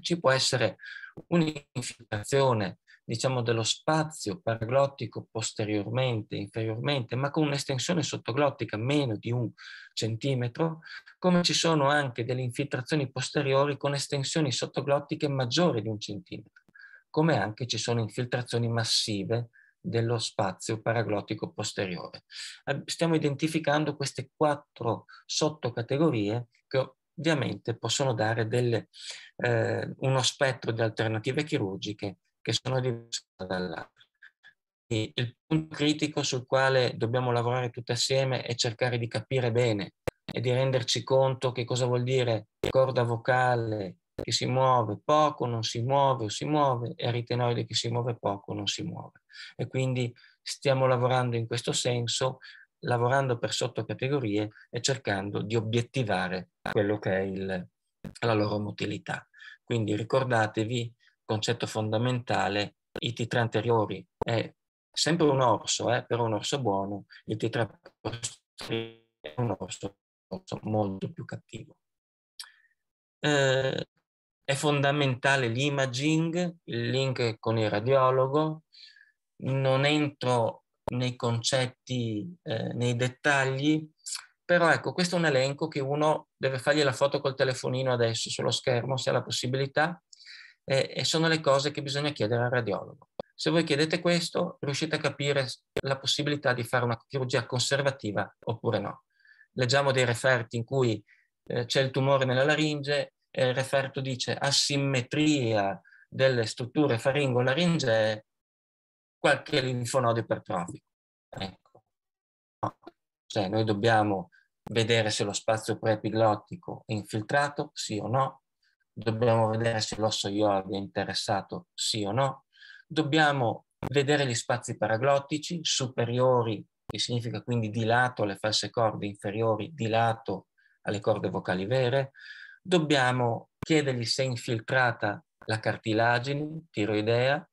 ci può essere un'infiltrazione diciamo, dello spazio paraglottico posteriormente, inferiormente, ma con un'estensione sottoglottica meno di un centimetro, come ci sono anche delle infiltrazioni posteriori con estensioni sottoglottiche maggiori di un centimetro, come anche ci sono infiltrazioni massive dello spazio paraglottico posteriore. Ehm, stiamo identificando queste quattro sottocategorie che ovviamente possono dare delle, eh, uno spettro di alternative chirurgiche che sono diverse dall'altra. E il punto critico sul quale dobbiamo lavorare tutti assieme è cercare di capire bene e di renderci conto che cosa vuol dire corda vocale che si muove poco, non si muove o si muove e ritenoide che si muove poco, non si muove. E quindi stiamo lavorando in questo senso, lavorando per sottocategorie e cercando di obiettivare quello che è il, la loro motilità. Quindi ricordatevi concetto fondamentale, i T3 anteriori è sempre un orso, eh, però un orso buono, il T3 posteriore è un orso, un orso molto più cattivo. Eh, è fondamentale l'imaging, il link con il radiologo, non entro nei concetti, eh, nei dettagli, però ecco, questo è un elenco che uno deve fargli la foto col telefonino adesso sullo schermo, se ha la possibilità, eh, e sono le cose che bisogna chiedere al radiologo. Se voi chiedete questo, riuscite a capire la possibilità di fare una chirurgia conservativa oppure no. Leggiamo dei referti in cui eh, c'è il tumore nella laringe e il referto dice asimmetria delle strutture faringo-laringee, qualche linfonodo ipertrofico. Ecco. No. Cioè, noi dobbiamo vedere se lo spazio preepiglottico è infiltrato, sì o no, dobbiamo vedere se l'osso IOR è interessato sì o no, dobbiamo vedere gli spazi paraglottici superiori, che significa quindi di lato alle false corde, inferiori di lato alle corde vocali vere, dobbiamo chiedergli se è infiltrata la cartilagine tiroidea,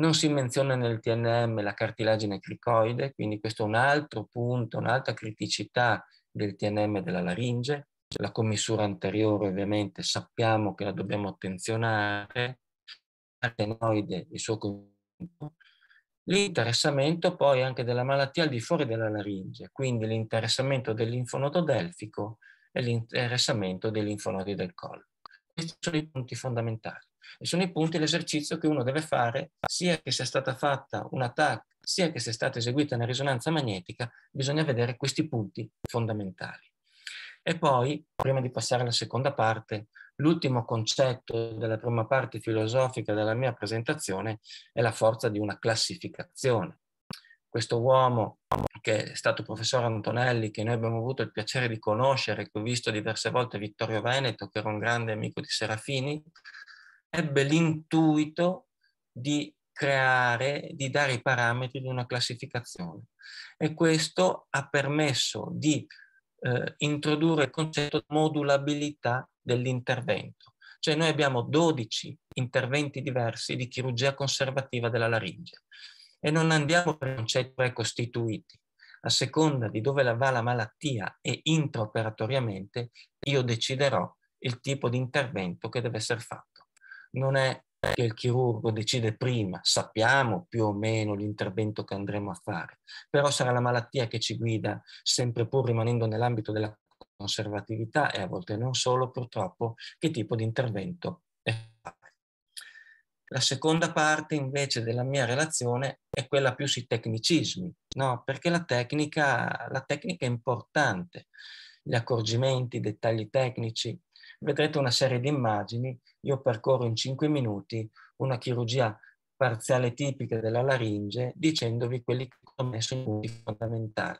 non si menziona nel TNM la cartilagine cricoide, quindi questo è un altro punto, un'altra criticità del TNM della laringe, la commissura anteriore ovviamente sappiamo che la dobbiamo attenzionare, adenoide e suo contenuto, l'interessamento poi anche della malattia al di fuori della laringe, quindi l'interessamento del delfico e l'interessamento dei del collo. Questi sono i punti fondamentali e sono i punti dell'esercizio che uno deve fare sia che sia stata fatta una TAC, sia che sia stata eseguita una risonanza magnetica, bisogna vedere questi punti fondamentali. E poi, prima di passare alla seconda parte, l'ultimo concetto della prima parte filosofica della mia presentazione è la forza di una classificazione. Questo uomo che è stato professor Antonelli, che noi abbiamo avuto il piacere di conoscere, che ho visto diverse volte Vittorio Veneto, che era un grande amico di Serafini, ebbe l'intuito di creare, di dare i parametri di una classificazione. E questo ha permesso di eh, introdurre il concetto di modulabilità dell'intervento. Cioè noi abbiamo 12 interventi diversi di chirurgia conservativa della laringe e non andiamo per concetti precostituiti. A seconda di dove la va la malattia e intraoperatoriamente, io deciderò il tipo di intervento che deve essere fatto. Non è che il chirurgo decide prima, sappiamo più o meno l'intervento che andremo a fare, però sarà la malattia che ci guida, sempre pur rimanendo nell'ambito della conservatività e a volte non solo, purtroppo, che tipo di intervento è fare. La seconda parte invece della mia relazione è quella più sui tecnicismi, no? perché la tecnica, la tecnica è importante, gli accorgimenti, i dettagli tecnici, vedrete una serie di immagini, io percorro in 5 minuti una chirurgia parziale tipica della laringe dicendovi quelli che sono i punti fondamentali.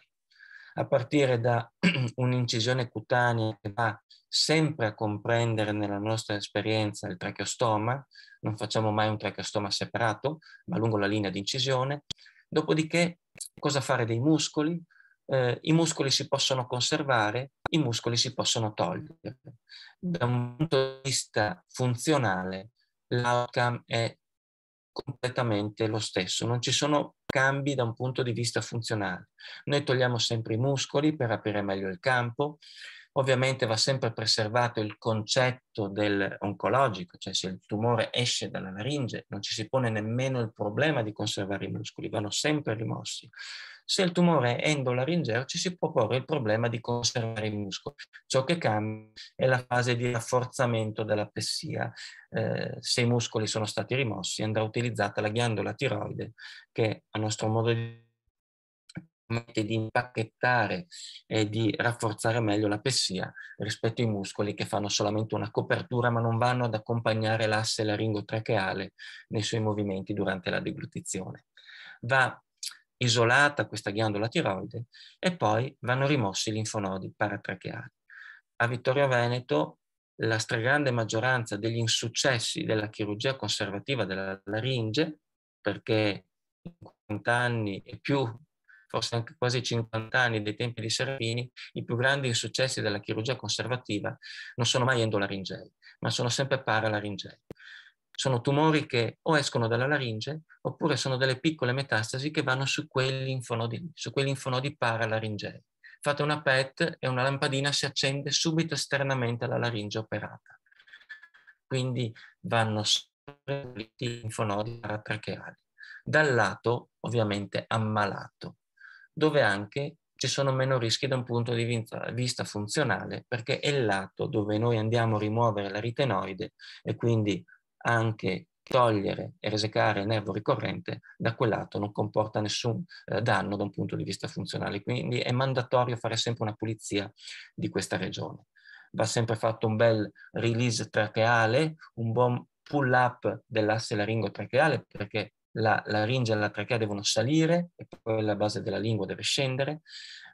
A partire da (clears throat) un'incisione cutanea che va sempre a comprendere nella nostra esperienza il tracheostoma, non facciamo mai un tracheostoma separato, ma lungo la linea di incisione. Dopodiché cosa fare dei muscoli, eh, i muscoli si possono conservare, i muscoli si possono togliere. Da un punto di vista funzionale, l'outcome è completamente lo stesso, non ci sono cambi da un punto di vista funzionale. Noi togliamo sempre i muscoli per aprire meglio il campo, ovviamente va sempre preservato il concetto oncologico, cioè se il tumore esce dalla laringe non ci si pone nemmeno il problema di conservare i muscoli, vanno sempre rimossi se il tumore è endolaringeo ci si può porre il problema di conservare i muscoli. Ciò che cambia è la fase di rafforzamento dell'apessia. Eh, se i muscoli sono stati rimossi andrà utilizzata la ghiandola tiroide che a nostro modo di permette di impacchettare e di rafforzare meglio la pessia rispetto ai muscoli che fanno solamente una copertura ma non vanno ad accompagnare l'asse laringotracheale nei suoi movimenti durante la deglutizione. Va isolata questa ghiandola tiroide e poi vanno rimossi i linfonodi paratracheali. A Vittorio Veneto la stragrande maggioranza degli insuccessi della chirurgia conservativa della laringe, perché 50 anni e più, forse anche quasi 50 anni dei tempi di Serafini, i più grandi insuccessi della chirurgia conservativa non sono mai endolaringei, ma sono sempre paralaringei sono tumori che o escono dalla laringe oppure sono delle piccole metastasi che vanno su quei linfonodi, su quei linfonodi paralaringei. Fate una PET e una lampadina si accende subito esternamente alla laringe operata. Quindi vanno soppretti i linfonodi paratracheali. Dal lato, ovviamente, ammalato, dove anche ci sono meno rischi da un punto di vista funzionale, perché è il lato dove noi andiamo a rimuovere la ritenoide e quindi anche togliere e resecare il nervo ricorrente da quel lato non comporta nessun eh, danno da un punto di vista funzionale, quindi è mandatorio fare sempre una pulizia di questa regione. Va sempre fatto un bel release tracheale, un buon pull up dell'asse laringo-tracheale perché la laringe e la trachea devono salire e poi la base della lingua deve scendere.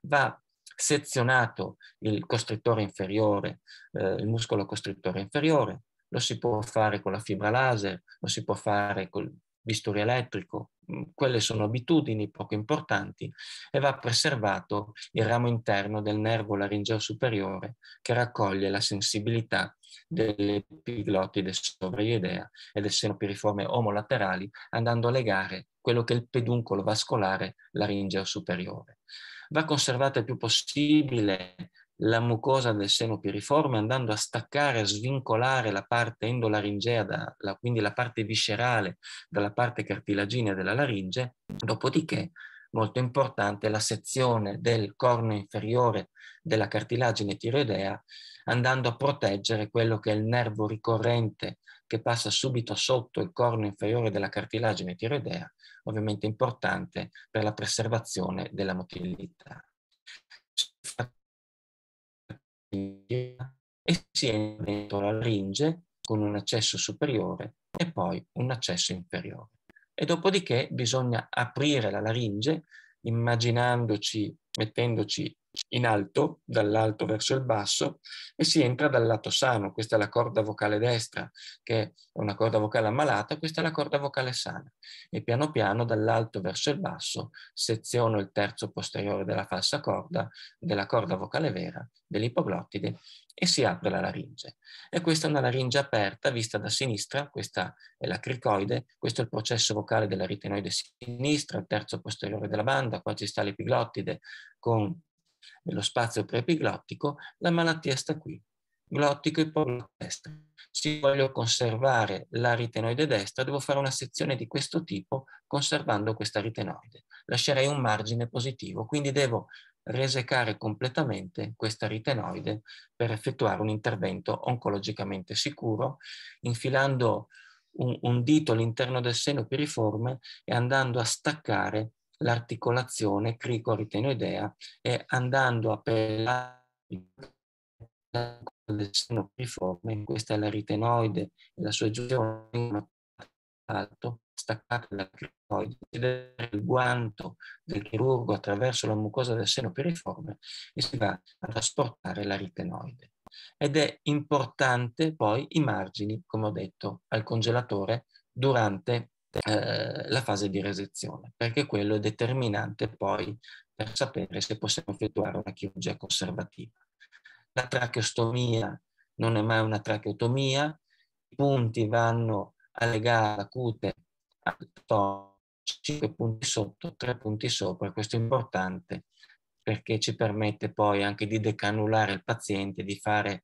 Va sezionato il costrittore inferiore, eh, il muscolo costrittore inferiore, lo si può fare con la fibra laser, lo si può fare col bisturi elettrico, mm, quelle sono abitudini poco importanti e va preservato il ramo interno del nervo laringeo superiore che raccoglie la sensibilità dell'epiglottide sovraidea e del seno piriforme omolaterali andando a legare quello che è il peduncolo vascolare laringeo superiore. Va conservata il più possibile la mucosa del seno piriforme andando a staccare, a svincolare la parte endolaringea, da, la, quindi la parte viscerale dalla parte cartilaginea della laringe, dopodiché molto importante la sezione del corno inferiore della cartilagine tiroidea andando a proteggere quello che è il nervo ricorrente che passa subito sotto il corno inferiore della cartilagine tiroidea, ovviamente importante per la preservazione della motilità e si inventò la laringe con un accesso superiore e poi un accesso inferiore. E dopodiché bisogna aprire la laringe immaginandoci, mettendoci in alto, dall'alto verso il basso, e si entra dal lato sano. Questa è la corda vocale destra, che è una corda vocale ammalata, questa è la corda vocale sana. E piano piano, dall'alto verso il basso, seziono il terzo posteriore della falsa corda, della corda vocale vera, dell'ipoglottide, e si apre la laringe. E questa è una laringe aperta, vista da sinistra, questa è la cricoide, questo è il processo vocale della ritenoide sinistra, il terzo posteriore della banda, qua ci sta l'epiglottide con nello spazio prepiglottico, la malattia sta qui, glottico e pollo destra. Se voglio conservare la ritenoide destra, devo fare una sezione di questo tipo conservando questa ritenoide. Lascerei un margine positivo, quindi devo resecare completamente questa ritenoide per effettuare un intervento oncologicamente sicuro, infilando un, un dito all'interno del seno piriforme e andando a staccare l'articolazione cricoritenoidea e andando a pelare del seno piriforme, questa è la ritenoide e la sua giunzione alto, staccata dalla cricoide, il guanto del chirurgo attraverso la mucosa del seno piriforme e si va a trasportare la ritenoide. Ed è importante poi i margini, come ho detto, al congelatore durante eh, la fase di resezione, perché quello è determinante poi per sapere se possiamo effettuare una chirurgia conservativa. La tracheostomia non è mai una tracheotomia, i punti vanno a legare la cute al tono, 5 punti sotto, 3 punti sopra, questo è importante perché ci permette poi anche di decanulare il paziente, di fare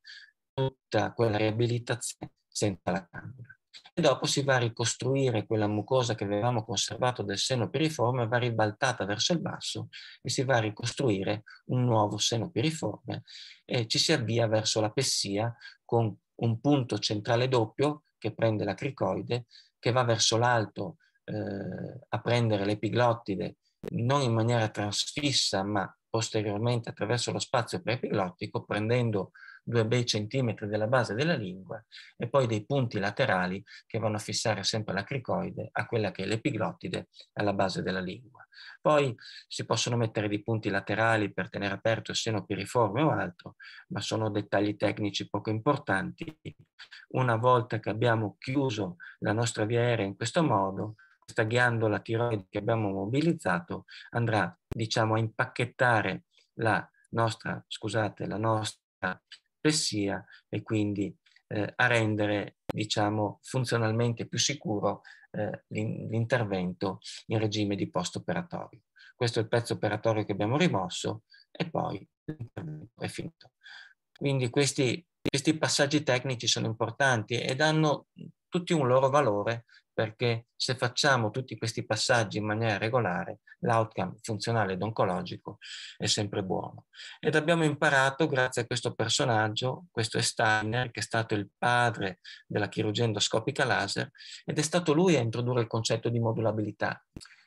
tutta quella riabilitazione senza la cannula e dopo si va a ricostruire quella mucosa che avevamo conservato del seno piriforme, va ribaltata verso il basso e si va a ricostruire un nuovo seno piriforme e ci si avvia verso la pessia con un punto centrale doppio che prende la cricoide, che va verso l'alto eh, a prendere l'epiglottide non in maniera trasfissa ma posteriormente attraverso lo spazio preepiglottico prendendo due bei centimetri della base della lingua e poi dei punti laterali che vanno a fissare sempre la cricoide a quella che è l'epiglottide alla base della lingua. Poi si possono mettere dei punti laterali per tenere aperto il seno piriforme o altro, ma sono dettagli tecnici poco importanti. Una volta che abbiamo chiuso la nostra via aerea in questo modo, questa ghiandola tiroide che abbiamo mobilizzato andrà, diciamo, a impacchettare la nostra, scusate, la nostra pressia e quindi eh, a rendere diciamo, funzionalmente più sicuro eh, l'intervento in regime di post-operatorio. Questo è il pezzo operatorio che abbiamo rimosso e poi l'intervento è finito. Quindi questi, questi passaggi tecnici sono importanti ed hanno tutti un loro valore perché se facciamo tutti questi passaggi in maniera regolare, l'outcome funzionale ed oncologico è sempre buono. Ed abbiamo imparato, grazie a questo personaggio, questo è Steiner, che è stato il padre della chirurgia endoscopica laser, ed è stato lui a introdurre il concetto di modulabilità.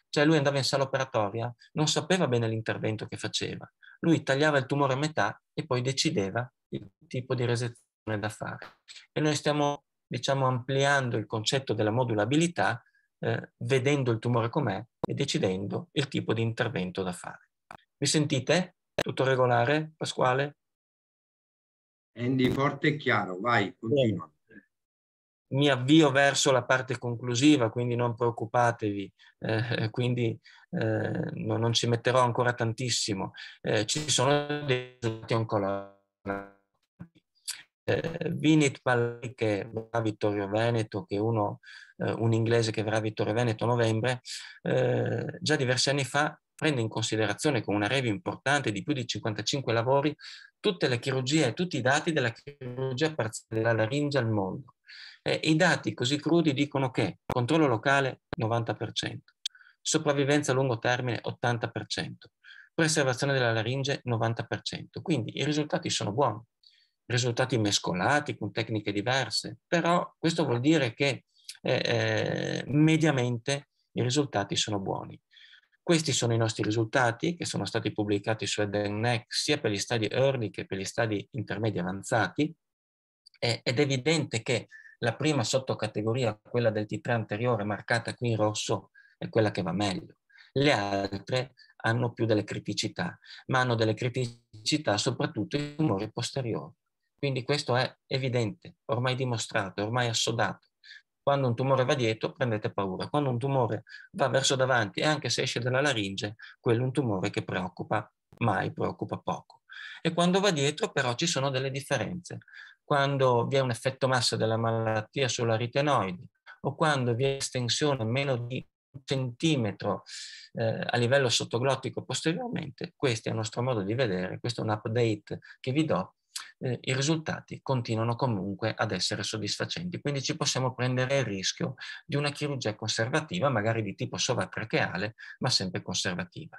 Cioè lui andava in sala operatoria, non sapeva bene l'intervento che faceva. Lui tagliava il tumore a metà e poi decideva il tipo di resezione da fare. E noi stiamo diciamo ampliando il concetto della modulabilità, eh, vedendo il tumore com'è e decidendo il tipo di intervento da fare. Mi sentite? Tutto regolare, Pasquale? Andy, forte e chiaro, vai, continua. Mi avvio verso la parte conclusiva, quindi non preoccupatevi, eh, quindi eh, no, non ci metterò ancora tantissimo. Eh, ci sono dei risultati oncologici eh, Vinit Malay che verrà Vittorio Veneto, che è uno, eh, un inglese che verrà a Vittorio Veneto a novembre, eh, già diversi anni fa prende in considerazione con una review importante di più di 55 lavori tutte le chirurgie e tutti i dati della chirurgia parziale della laringe al mondo. Eh, I dati così crudi dicono che controllo locale 90%, sopravvivenza a lungo termine 80%, preservazione della laringe 90%, quindi i risultati sono buoni risultati mescolati con tecniche diverse, però questo vuol dire che eh, eh, mediamente i risultati sono buoni. Questi sono i nostri risultati che sono stati pubblicati su EdenNEC sia per gli stadi early che per gli stadi intermedi avanzati eh, ed è evidente che la prima sottocategoria, quella del T3 anteriore marcata qui in rosso, è quella che va meglio. Le altre hanno più delle criticità, ma hanno delle criticità soprattutto in tumori posteriori. Quindi questo è evidente, ormai dimostrato, ormai assodato. Quando un tumore va dietro prendete paura, quando un tumore va verso davanti e anche se esce dalla laringe, quello è un tumore che preoccupa mai, preoccupa poco. E quando va dietro però ci sono delle differenze. Quando vi è un effetto massa della malattia sulla ritenoide o quando vi è estensione meno di un centimetro eh, a livello sottoglottico posteriormente, questo è il nostro modo di vedere, questo è un update che vi do eh, i risultati continuano comunque ad essere soddisfacenti. Quindi ci possiamo prendere il rischio di una chirurgia conservativa, magari di tipo sovratracheale, ma sempre conservativa.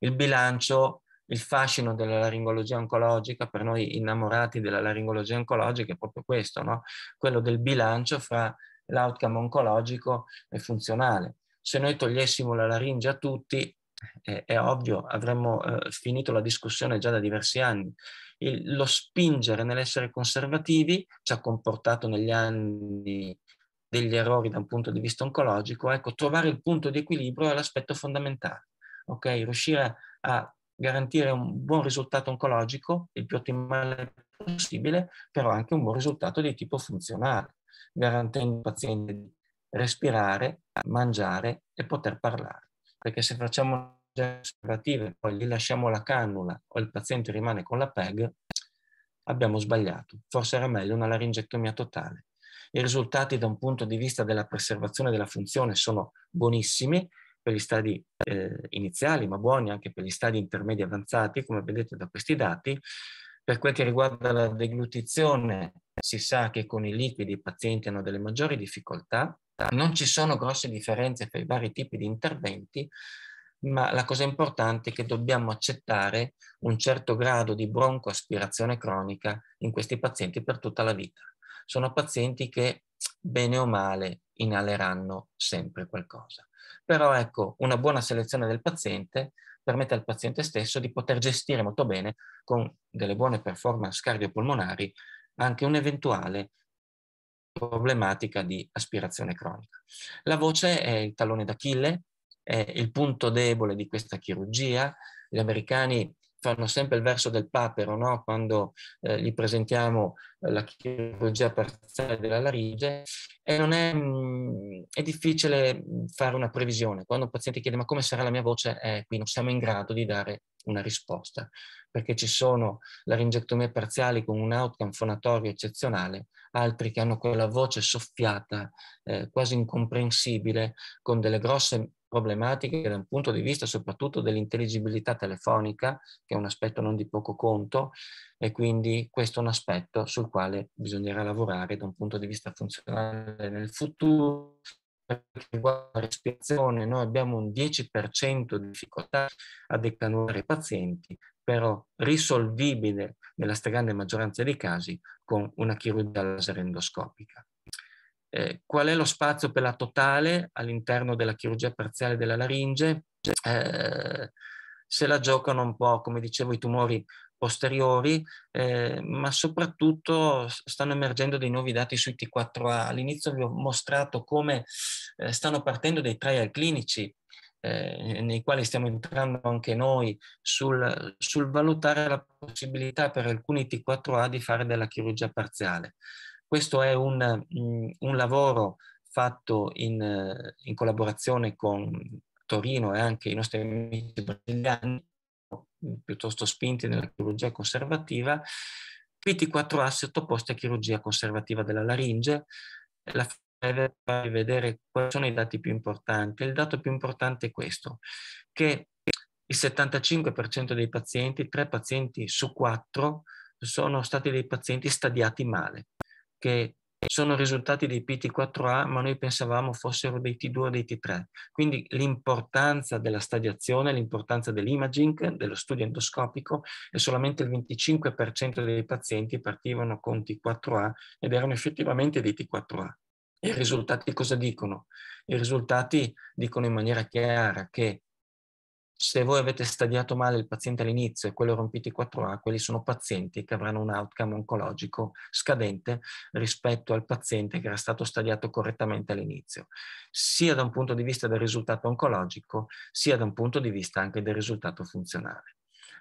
Il bilancio il fascino della laringologia oncologica, per noi innamorati della laringologia oncologica, è proprio questo, no? quello del bilancio fra l'outcome oncologico e funzionale. Se noi togliessimo la laringe a tutti, eh, è ovvio, avremmo eh, finito la discussione già da diversi anni il, lo spingere nell'essere conservativi ci ha comportato negli anni degli errori da un punto di vista oncologico, ecco, trovare il punto di equilibrio è l'aspetto fondamentale, ok? Riuscire a garantire un buon risultato oncologico, il più ottimale possibile, però anche un buon risultato di tipo funzionale, garantendo al paziente di respirare, mangiare e poter parlare. Perché se facciamo conservative, poi gli lasciamo la cannula o il paziente rimane con la PEG, abbiamo sbagliato. Forse era meglio una laringectomia totale. I risultati da un punto di vista della preservazione della funzione sono buonissimi per gli stadi eh, iniziali, ma buoni anche per gli stadi intermedi avanzati, come vedete da questi dati. Per quel che riguarda la deglutizione, si sa che con i liquidi i pazienti hanno delle maggiori difficoltà, non ci sono grosse differenze tra i vari tipi di interventi, ma la cosa importante è che dobbiamo accettare un certo grado di broncoaspirazione cronica in questi pazienti per tutta la vita. Sono pazienti che bene o male inaleranno sempre qualcosa. Però ecco, una buona selezione del paziente permette al paziente stesso di poter gestire molto bene con delle buone performance cardiopolmonari anche un'eventuale problematica di aspirazione cronica. La voce è il tallone d'Achille è il punto debole di questa chirurgia. Gli americani fanno sempre il verso del papero, no? quando eh, gli presentiamo eh, la chirurgia parziale della laringe, e non è, mh, mm, è, difficile mm, fare una previsione. Quando un paziente chiede ma come sarà la mia voce, eh, qui non siamo in grado di dare una risposta, perché ci sono laringectomie parziali con un outcome fonatorio eccezionale, altri che hanno quella voce soffiata, eh, quasi incomprensibile, con delle grosse problematiche da un punto di vista soprattutto dell'intelligibilità telefonica, che è un aspetto non di poco conto, e quindi questo è un aspetto sul quale bisognerà lavorare da un punto di vista funzionale nel futuro. Per quanto riguarda la respirazione, noi abbiamo un 10% di difficoltà a eclanuare i pazienti, però risolvibile nella stragrande maggioranza dei casi con una chirurgia laser endoscopica eh, qual è lo spazio per la totale all'interno della chirurgia parziale della laringe, eh, se la giocano un po', come dicevo, i tumori posteriori, eh, ma soprattutto stanno emergendo dei nuovi dati sui T4A. All'inizio vi ho mostrato come eh, stanno partendo dei trial clinici eh, nei quali stiamo entrando anche noi sul, sul, valutare la possibilità per alcuni T4A di fare della chirurgia parziale. Questo è un, mm, un lavoro fatto in, in, collaborazione con Torino e anche i nostri amici brasiliani, mm, piuttosto spinti nella chirurgia conservativa, PT4A sottoposti a chirurgia conservativa della laringe. La farvi vedere quali sono i dati più importanti. Il dato più importante è questo, che il 75% dei pazienti, 3 pazienti su 4, sono stati dei pazienti stadiati male che sono risultati dei PT4A, ma noi pensavamo fossero dei T2 o dei T3. Quindi l'importanza della stadiazione, l'importanza dell'imaging, dello studio endoscopico, e solamente il 25% dei pazienti partivano con T4A ed erano effettivamente dei T4A. E i risultati cosa dicono? I risultati dicono in maniera chiara che se voi avete stadiato male il paziente all'inizio e quello rompiti 4A, quelli sono pazienti che avranno un outcome oncologico scadente rispetto al paziente che era stato stadiato correttamente all'inizio, sia da un punto di vista del risultato oncologico, sia da un punto di vista anche del risultato funzionale.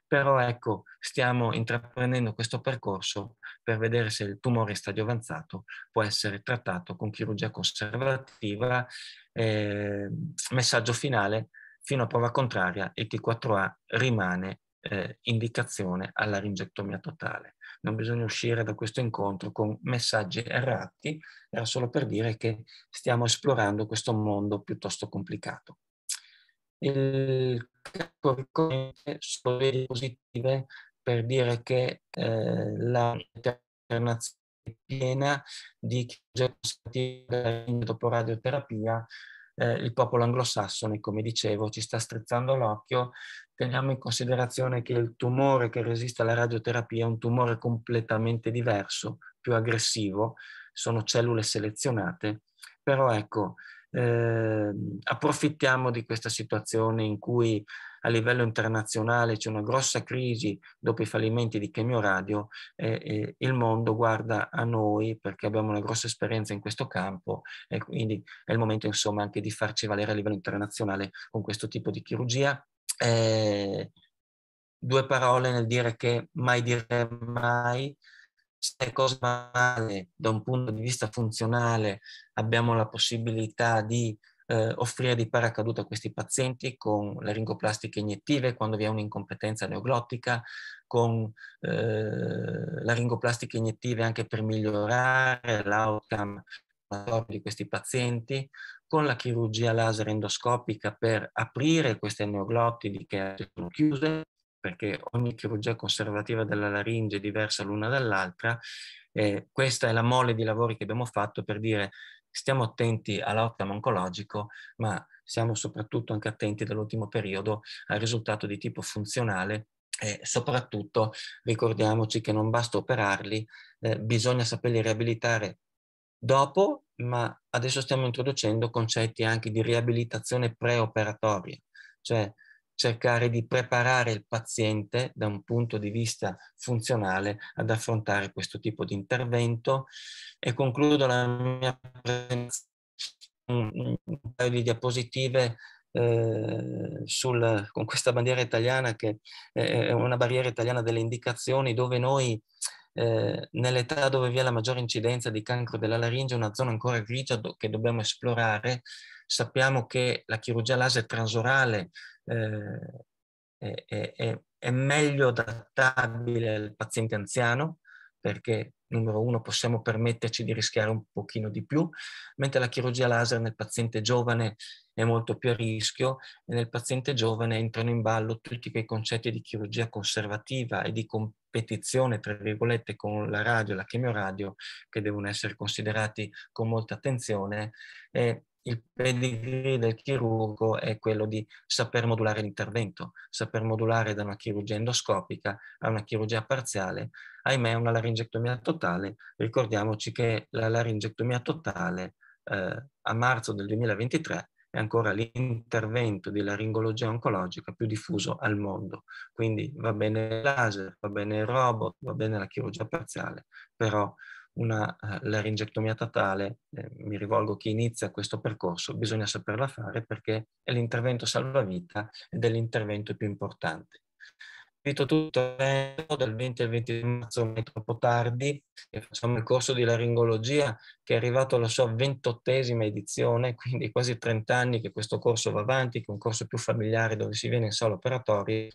Però ecco, stiamo intraprendendo questo percorso per vedere se il tumore in stadio avanzato può essere trattato con chirurgia conservativa. Eh, messaggio finale, fino a prova contraria il T4A rimane eh, indicazione alla ringectomia totale. Non bisogna uscire da questo incontro con messaggi errati, era solo per dire che stiamo esplorando questo mondo piuttosto complicato. Il campo ricorrente sono le positive per dire che eh, la internazione è piena di chi dopo radioterapia eh, il popolo anglosassone, come dicevo, ci sta strizzando l'occhio. Teniamo in considerazione che il tumore che resiste alla radioterapia è un tumore completamente diverso, più aggressivo, sono cellule selezionate, però ecco, eh, approfittiamo di questa situazione in cui a livello internazionale c'è una grossa crisi dopo i fallimenti di Chemioradio, eh, eh, il mondo guarda a noi perché abbiamo una grossa esperienza in questo campo e quindi è il momento insomma anche di farci valere a livello internazionale con questo tipo di chirurgia. Eh, due parole nel dire che mai dire mai, se cose male da un punto di vista funzionale abbiamo la possibilità di eh, offrire di a a questi pazienti con laringoplastiche iniettive quando vi è un'incompetenza neoglottica, con eh, laringoplastiche iniettive anche per migliorare l'outcome di questi pazienti, con la chirurgia laser endoscopica per aprire queste neoglottidi che sono chiuse, perché ogni chirurgia conservativa della laringe è diversa l'una dall'altra. Eh, questa è la mole di lavori che abbiamo fatto per dire stiamo attenti all'outcome oncologico, ma siamo soprattutto anche attenti dall'ultimo periodo al risultato di tipo funzionale e soprattutto ricordiamoci che non basta operarli, eh, bisogna saperli riabilitare dopo, ma adesso stiamo introducendo concetti anche di riabilitazione preoperatoria, cioè cercare di preparare il paziente da un punto di vista funzionale ad affrontare questo tipo di intervento e concludo la mia presentazione con un paio di diapositive eh, sul, con questa bandiera italiana che è una barriera italiana delle indicazioni dove noi eh, nell'età dove vi è la maggiore incidenza di cancro della laringe, una zona ancora grigia do che dobbiamo esplorare Sappiamo che la chirurgia laser transorale eh, è, è, è, meglio adattabile al paziente anziano perché numero uno possiamo permetterci di rischiare un pochino di più, mentre la chirurgia laser nel paziente giovane è molto più a rischio e nel paziente giovane entrano in ballo tutti quei concetti di chirurgia conservativa e di competizione, tra virgolette, con la radio e la chemioradio che devono essere considerati con molta attenzione e il pedigree del chirurgo è quello di saper modulare l'intervento, saper modulare da una chirurgia endoscopica a una chirurgia parziale, ahimè una laringectomia totale, ricordiamoci che la laringectomia totale eh, a marzo del 2023 è ancora l'intervento di laringologia oncologica più diffuso al mondo. Quindi va bene il laser, va bene il robot, va bene la chirurgia parziale, però una eh, laringectomia tatale, eh, mi rivolgo a chi inizia questo percorso, bisogna saperla fare perché è l'intervento salvavita ed è l'intervento più importante. Capito tutto eh, dal 20 al 20 marzo, non troppo tardi, facciamo il corso di laringologia che è arrivato alla sua ventottesima edizione, quindi quasi 30 anni che questo corso va avanti, che è un corso più familiare dove si viene in sala operatoria,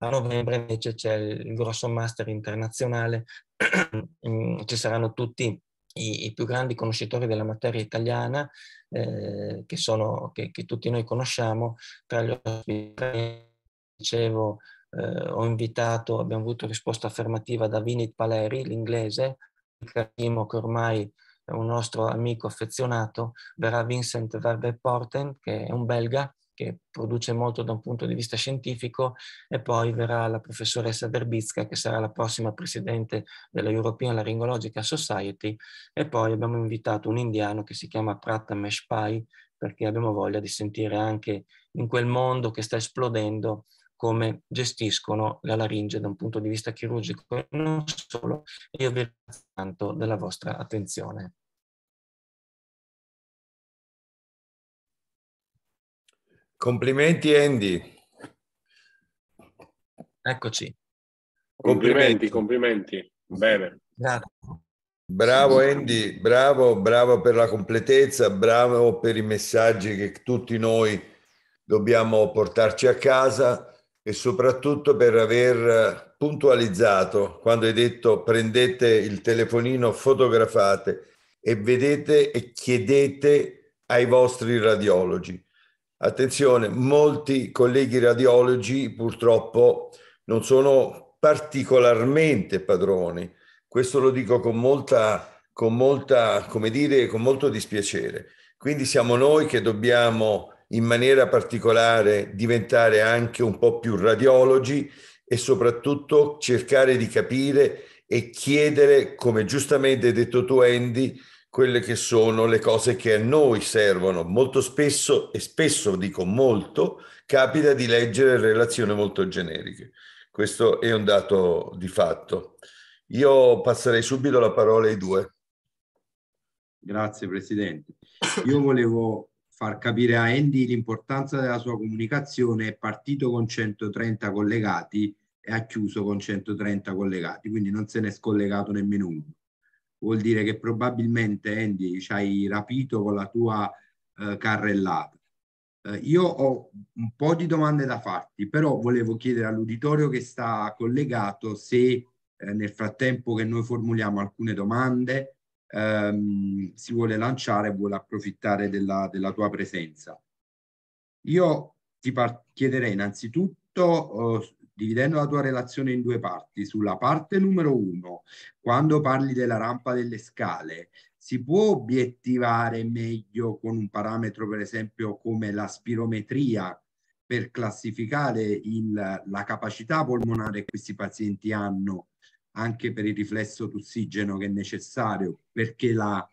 a novembre invece c'è il grosso master internazionale, (clears throat) mm, ci saranno tutti i, i, più grandi conoscitori della materia italiana eh, che, sono, che, che, tutti noi conosciamo. Tra gli ospiti, dicevo, eh, ho invitato, abbiamo avuto risposta affermativa da Vinit Paleri, l'inglese, Carimo che ormai è un nostro amico affezionato, verrà Vincent Verbe Porten, che è un belga, che produce molto da un punto di vista scientifico, e poi verrà la professoressa Verbizka, che sarà la prossima presidente della European Laryngological Society, e poi abbiamo invitato un indiano che si chiama Prathamesh Pai, perché abbiamo voglia di sentire anche in quel mondo che sta esplodendo come gestiscono la laringe da un punto di vista chirurgico e non solo. Io vi ringrazio tanto della vostra attenzione. Complimenti Andy. Eccoci. Complimenti, complimenti. complimenti. Bene. Grazie. Bravo Andy, bravo, bravo per la completezza, bravo per i messaggi che tutti noi dobbiamo portarci a casa e soprattutto per aver puntualizzato quando hai detto prendete il telefonino, fotografate e vedete e chiedete ai vostri radiologi. Attenzione, molti colleghi radiologi purtroppo non sono particolarmente padroni. Questo lo dico con molta, con molta, come dire, con molto dispiacere. Quindi siamo noi che dobbiamo in maniera particolare diventare anche un po' più radiologi e soprattutto cercare di capire e chiedere, come giustamente hai detto tu Andy, quelle che sono le cose che a noi servono. Molto spesso, e spesso dico molto, capita di leggere relazioni molto generiche. Questo è un dato di fatto. Io passerei subito la parola ai due. Grazie Presidente. Io volevo far capire a Andy l'importanza della sua comunicazione, è partito con 130 collegati e ha chiuso con 130 collegati, quindi non se ne è scollegato nemmeno uno vuol dire che probabilmente Andy ci hai rapito con la tua eh, carrellata. Eh, io ho un po' di domande da farti, però volevo chiedere all'uditorio che sta collegato se eh, nel frattempo che noi formuliamo alcune domande ehm, si vuole lanciare vuole approfittare della, della tua presenza. Io ti chiederei innanzitutto eh, dividendo la tua relazione in due parti, sulla parte numero uno, quando parli della rampa delle scale, si può obiettivare meglio con un parametro, per esempio, come la spirometria per classificare il, la capacità polmonare che questi pazienti hanno anche per il riflesso d'ossigeno che è necessario, perché la,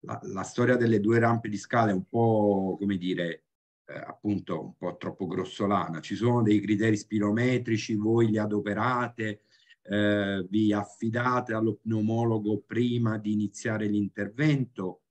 la, la storia delle due rampe di scala è un po', come dire, eh, appunto un po' troppo grossolana. Ci sono dei criteri spirometrici, voi li adoperate, eh, vi affidate allo pneumologo prima di iniziare l'intervento?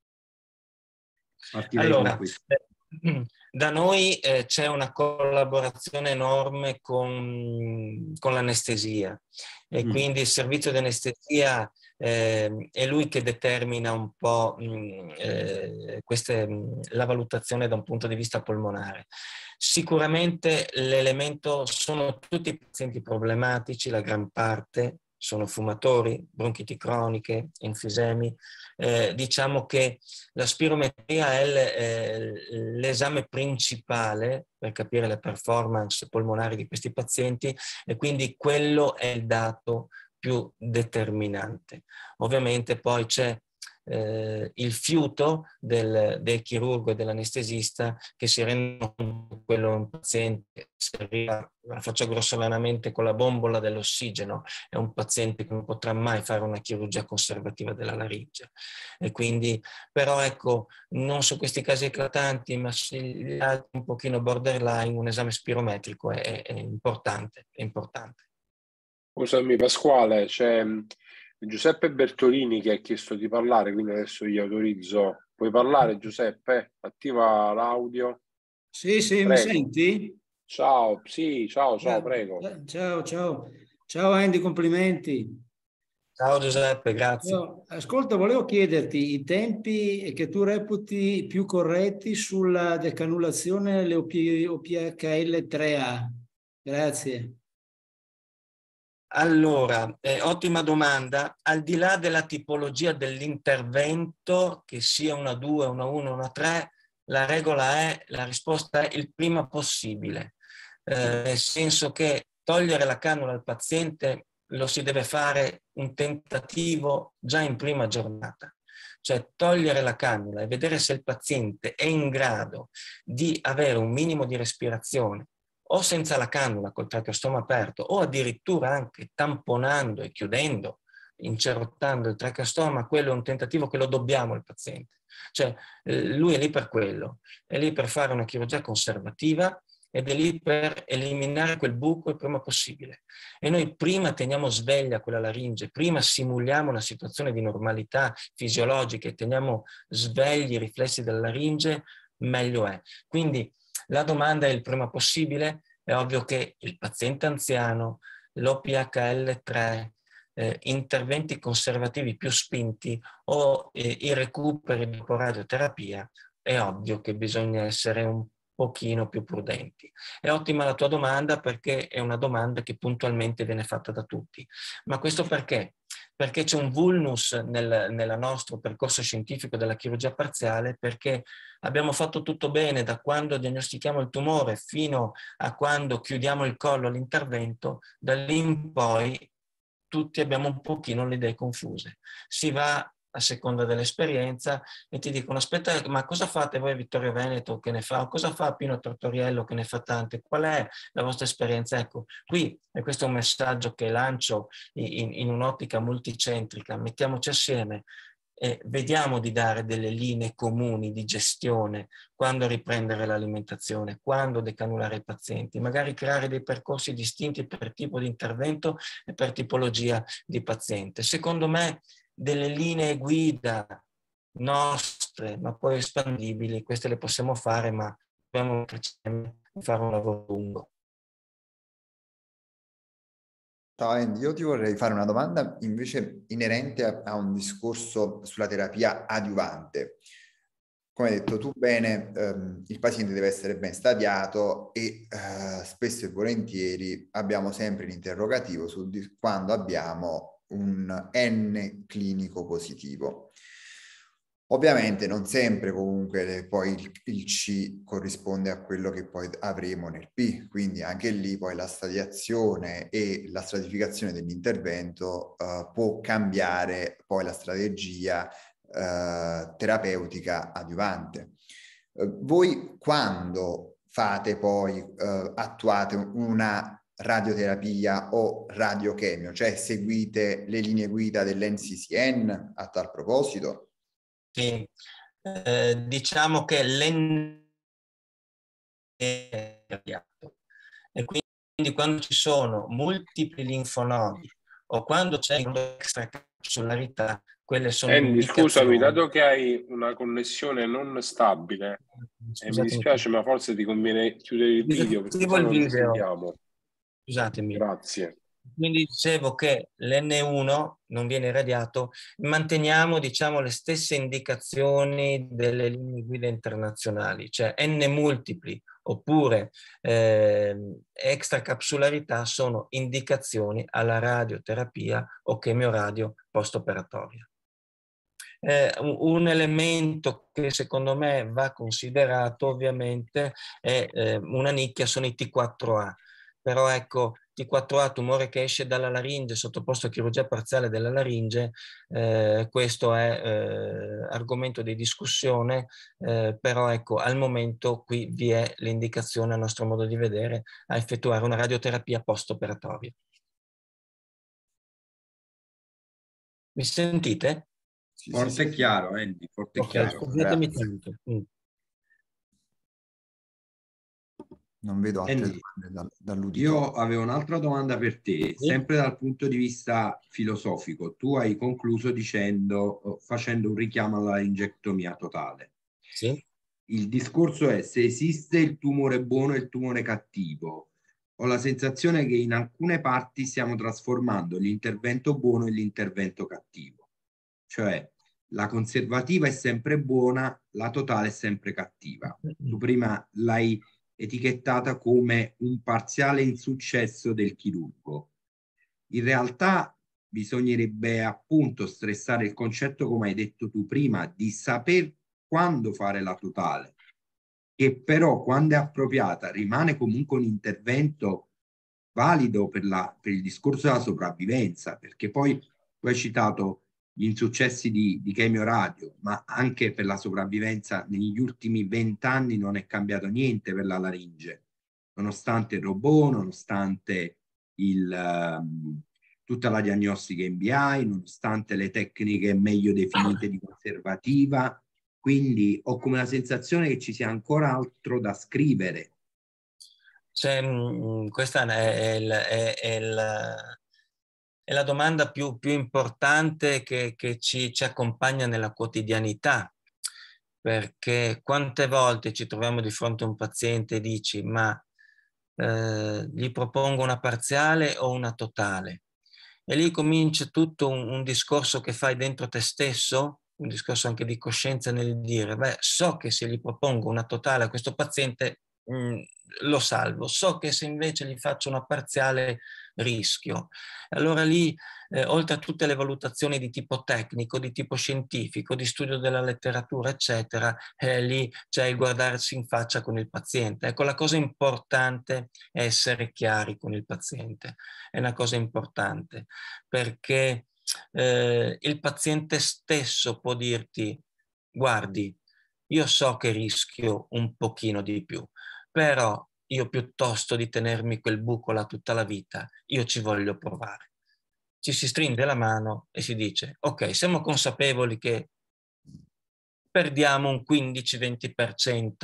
Partirei allora, da questo. Eh, mm, da noi eh, c'è una collaborazione enorme con, con l'anestesia e mm. quindi il servizio di anestesia eh, è lui che determina un po' mh, eh, queste, mh, la valutazione da un punto di vista polmonare. Sicuramente l'elemento sono tutti pazienti problematici, la gran parte sono fumatori, bronchiti croniche, enfisemi. Eh, diciamo che la spirometria è l'esame principale per capire le performance polmonari di questi pazienti e quindi quello è il dato più determinante. Ovviamente poi c'è eh, il fiuto del, del chirurgo e dell'anestesista che si rendono conto che quello un paziente, se arriva, la grossolanamente, con la bombola dell'ossigeno, è un paziente che non potrà mai fare una chirurgia conservativa della laringe. E quindi, però ecco, non su questi casi eclatanti, ma sugli altri un pochino borderline, un esame spirometrico è, è importante. È importante. Scusami Pasquale, c'è mm, Giuseppe Bertolini che ha chiesto di parlare, quindi adesso gli autorizzo. Puoi parlare Giuseppe? Attiva l'audio. Sì, sì, prego. mi senti? Ciao, sì, ciao, ciao, prego. Eh, ciao, ciao. Ciao Andy, complimenti. Ciao Giuseppe, grazie. Ascolta, volevo chiederti i tempi che tu reputi più corretti sulla decanulazione delle OPHL 3A. Grazie. Allora, eh, ottima domanda. Al di là della tipologia dell'intervento, che sia una 2, una 1, una 3, la regola è, la risposta è il prima possibile. Eh, nel senso che togliere la cannula al paziente lo si deve fare un tentativo già in prima giornata cioè togliere la cannula e vedere se il paziente è in grado di avere un minimo di respirazione o senza la cannula col tracheostoma aperto o addirittura anche tamponando e chiudendo, incerottando il tracheostoma, quello è un tentativo che lo dobbiamo al paziente. Cioè eh, lui è lì per quello, è lì per fare una chirurgia conservativa ed è lì per eliminare quel buco il prima possibile. E noi prima teniamo sveglia quella laringe, prima simuliamo una situazione di normalità fisiologica e teniamo svegli i riflessi della laringe, meglio è. Quindi la domanda è il prima possibile, è ovvio che il paziente anziano, l'OPHL3, eh, interventi conservativi più spinti o eh, i recuperi dopo radioterapia, è ovvio che bisogna essere un pochino più prudenti. È ottima la tua domanda perché è una domanda che puntualmente viene fatta da tutti. Ma questo perché? perché c'è un vulnus nel, nel, nostro percorso scientifico della chirurgia parziale, perché abbiamo fatto tutto bene da quando diagnostichiamo il tumore fino a quando chiudiamo il collo all'intervento, da lì in poi tutti abbiamo un pochino le idee confuse. Si va a seconda dell'esperienza e ti dicono aspetta ma cosa fate voi Vittorio Veneto che ne fa o cosa fa Pino Tortoriello che ne fa tante qual è la vostra esperienza ecco qui e questo è un messaggio che lancio in, in un'ottica multicentrica mettiamoci assieme e vediamo di dare delle linee comuni di gestione, quando riprendere l'alimentazione, quando decanulare i pazienti, magari creare dei percorsi distinti per tipo di intervento e per tipologia di paziente. Secondo me delle linee guida nostre, ma poi espandibili, queste le possiamo fare, ma dobbiamo fare un lavoro lungo. io ti vorrei fare una domanda invece inerente a, a un discorso sulla terapia adiuvante. Come hai detto tu bene, ehm, il paziente deve essere ben stadiato e eh, spesso e volentieri abbiamo sempre l'interrogativo su di, quando abbiamo un N clinico positivo. Ovviamente non sempre comunque poi il, il, C corrisponde a quello che poi avremo nel P, quindi anche lì poi la stadiazione e la stratificazione dell'intervento eh, può cambiare poi la strategia eh, terapeutica adiuvante. Eh, voi quando fate poi, eh, attuate una radioterapia o radiochemio, cioè seguite le linee guida dell'NCCN a tal proposito? Sì, eh, diciamo che l'N è cambiato e quindi quando ci sono multipli linfonodi o quando c'è un'extracapsularità, quelle sono... Andy, scusami, dato che hai una connessione non stabile, eh, mi dispiace ma forse ti conviene chiudere il video perché il video. Sentiamo scusatemi. Grazie. Quindi dicevo che l'N1 non viene radiato, manteniamo diciamo, le stesse indicazioni delle linee guida internazionali, cioè N multipli oppure eh, extracapsularità sono indicazioni alla radioterapia o chemioradio postoperatoria. Eh, un elemento che secondo me va considerato ovviamente è eh, una nicchia sono i T4A, però ecco T4A, tumore che esce dalla laringe, sottoposto a chirurgia parziale della laringe, eh, questo è eh, argomento di discussione, eh, però ecco, al momento qui vi è l'indicazione, a nostro modo di vedere, a effettuare una radioterapia post-operatoria. Mi sentite? Forte e chiaro, Andy, forte e okay, chiaro. Scusatemi tanto. Mm. Non vedo altre Andy, domande dall'udito. Io avevo un'altra domanda per te, sempre dal punto di vista filosofico. Tu hai concluso dicendo, facendo un richiamo alla laringectomia totale. Sì. Il discorso è se esiste il tumore buono e il tumore cattivo. Ho la sensazione che in alcune parti stiamo trasformando l'intervento buono e l'intervento cattivo. Cioè, la conservativa è sempre buona, la totale è sempre cattiva. Tu prima l'hai etichettata come un parziale insuccesso del chirurgo. In realtà bisognerebbe appunto stressare il concetto, come hai detto tu prima, di saper quando fare la totale, che però quando è appropriata rimane comunque un intervento valido per, la, per il discorso della sopravvivenza, perché poi tu hai citato gli insuccessi di, di Chemio Radio, ma anche per la sopravvivenza negli ultimi vent'anni non è cambiato niente per la laringe, nonostante il robot, nonostante il, uh, tutta la diagnostica MBI, nonostante le tecniche meglio definite di conservativa, quindi ho come la sensazione che ci sia ancora altro da scrivere. Cioè, questa è, il, è, è il è la domanda più, più importante che, che ci, ci, accompagna nella quotidianità, perché quante volte ci troviamo di fronte a un paziente e dici ma eh, gli propongo una parziale o una totale? E lì comincia tutto un, un discorso che fai dentro te stesso, un discorso anche di coscienza nel dire, beh, so che se gli propongo una totale a questo paziente mh, mm, lo salvo, so che se invece gli faccio una parziale rischio. Allora lì, eh, oltre a tutte le valutazioni di tipo tecnico, di tipo scientifico, di studio della letteratura, eccetera, eh, lì c'è il guardarsi in faccia con il paziente. Ecco, la cosa importante è essere chiari con il paziente, è una cosa importante, perché eh, il paziente stesso può dirti, guardi, io so che rischio un pochino di più, però io piuttosto di tenermi quel buco là tutta la vita, io ci voglio provare. Ci si stringe la mano e si dice, ok, siamo consapevoli che perdiamo un 15-20%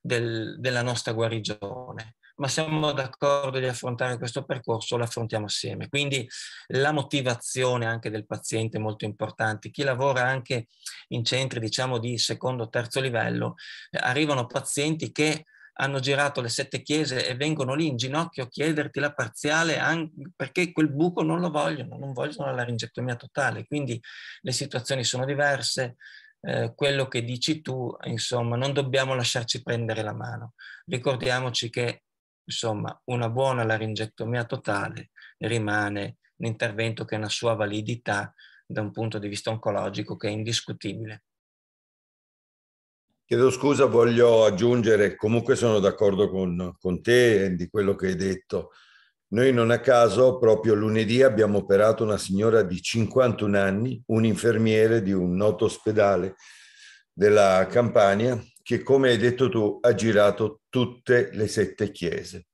del, della nostra guarigione, ma siamo d'accordo di affrontare questo percorso, lo affrontiamo assieme. Quindi la motivazione anche del paziente è molto importante. Chi lavora anche in centri, diciamo, di secondo o terzo livello, arrivano pazienti che hanno girato le sette chiese e vengono lì in ginocchio a chiederti la parziale perché quel buco non lo vogliono, non vogliono la laringectomia totale. Quindi le situazioni sono diverse, eh, quello che dici tu, insomma, non dobbiamo lasciarci prendere la mano. Ricordiamoci che, insomma, una buona laringectomia totale rimane un intervento che ha una sua validità da un punto di vista oncologico che è indiscutibile. Chiedo scusa, voglio aggiungere, comunque sono d'accordo con, con te di quello che hai detto. Noi non a caso proprio lunedì abbiamo operato una signora di 51 anni, un infermiere di un noto ospedale della Campania, che come hai detto tu ha girato tutte le sette chiese.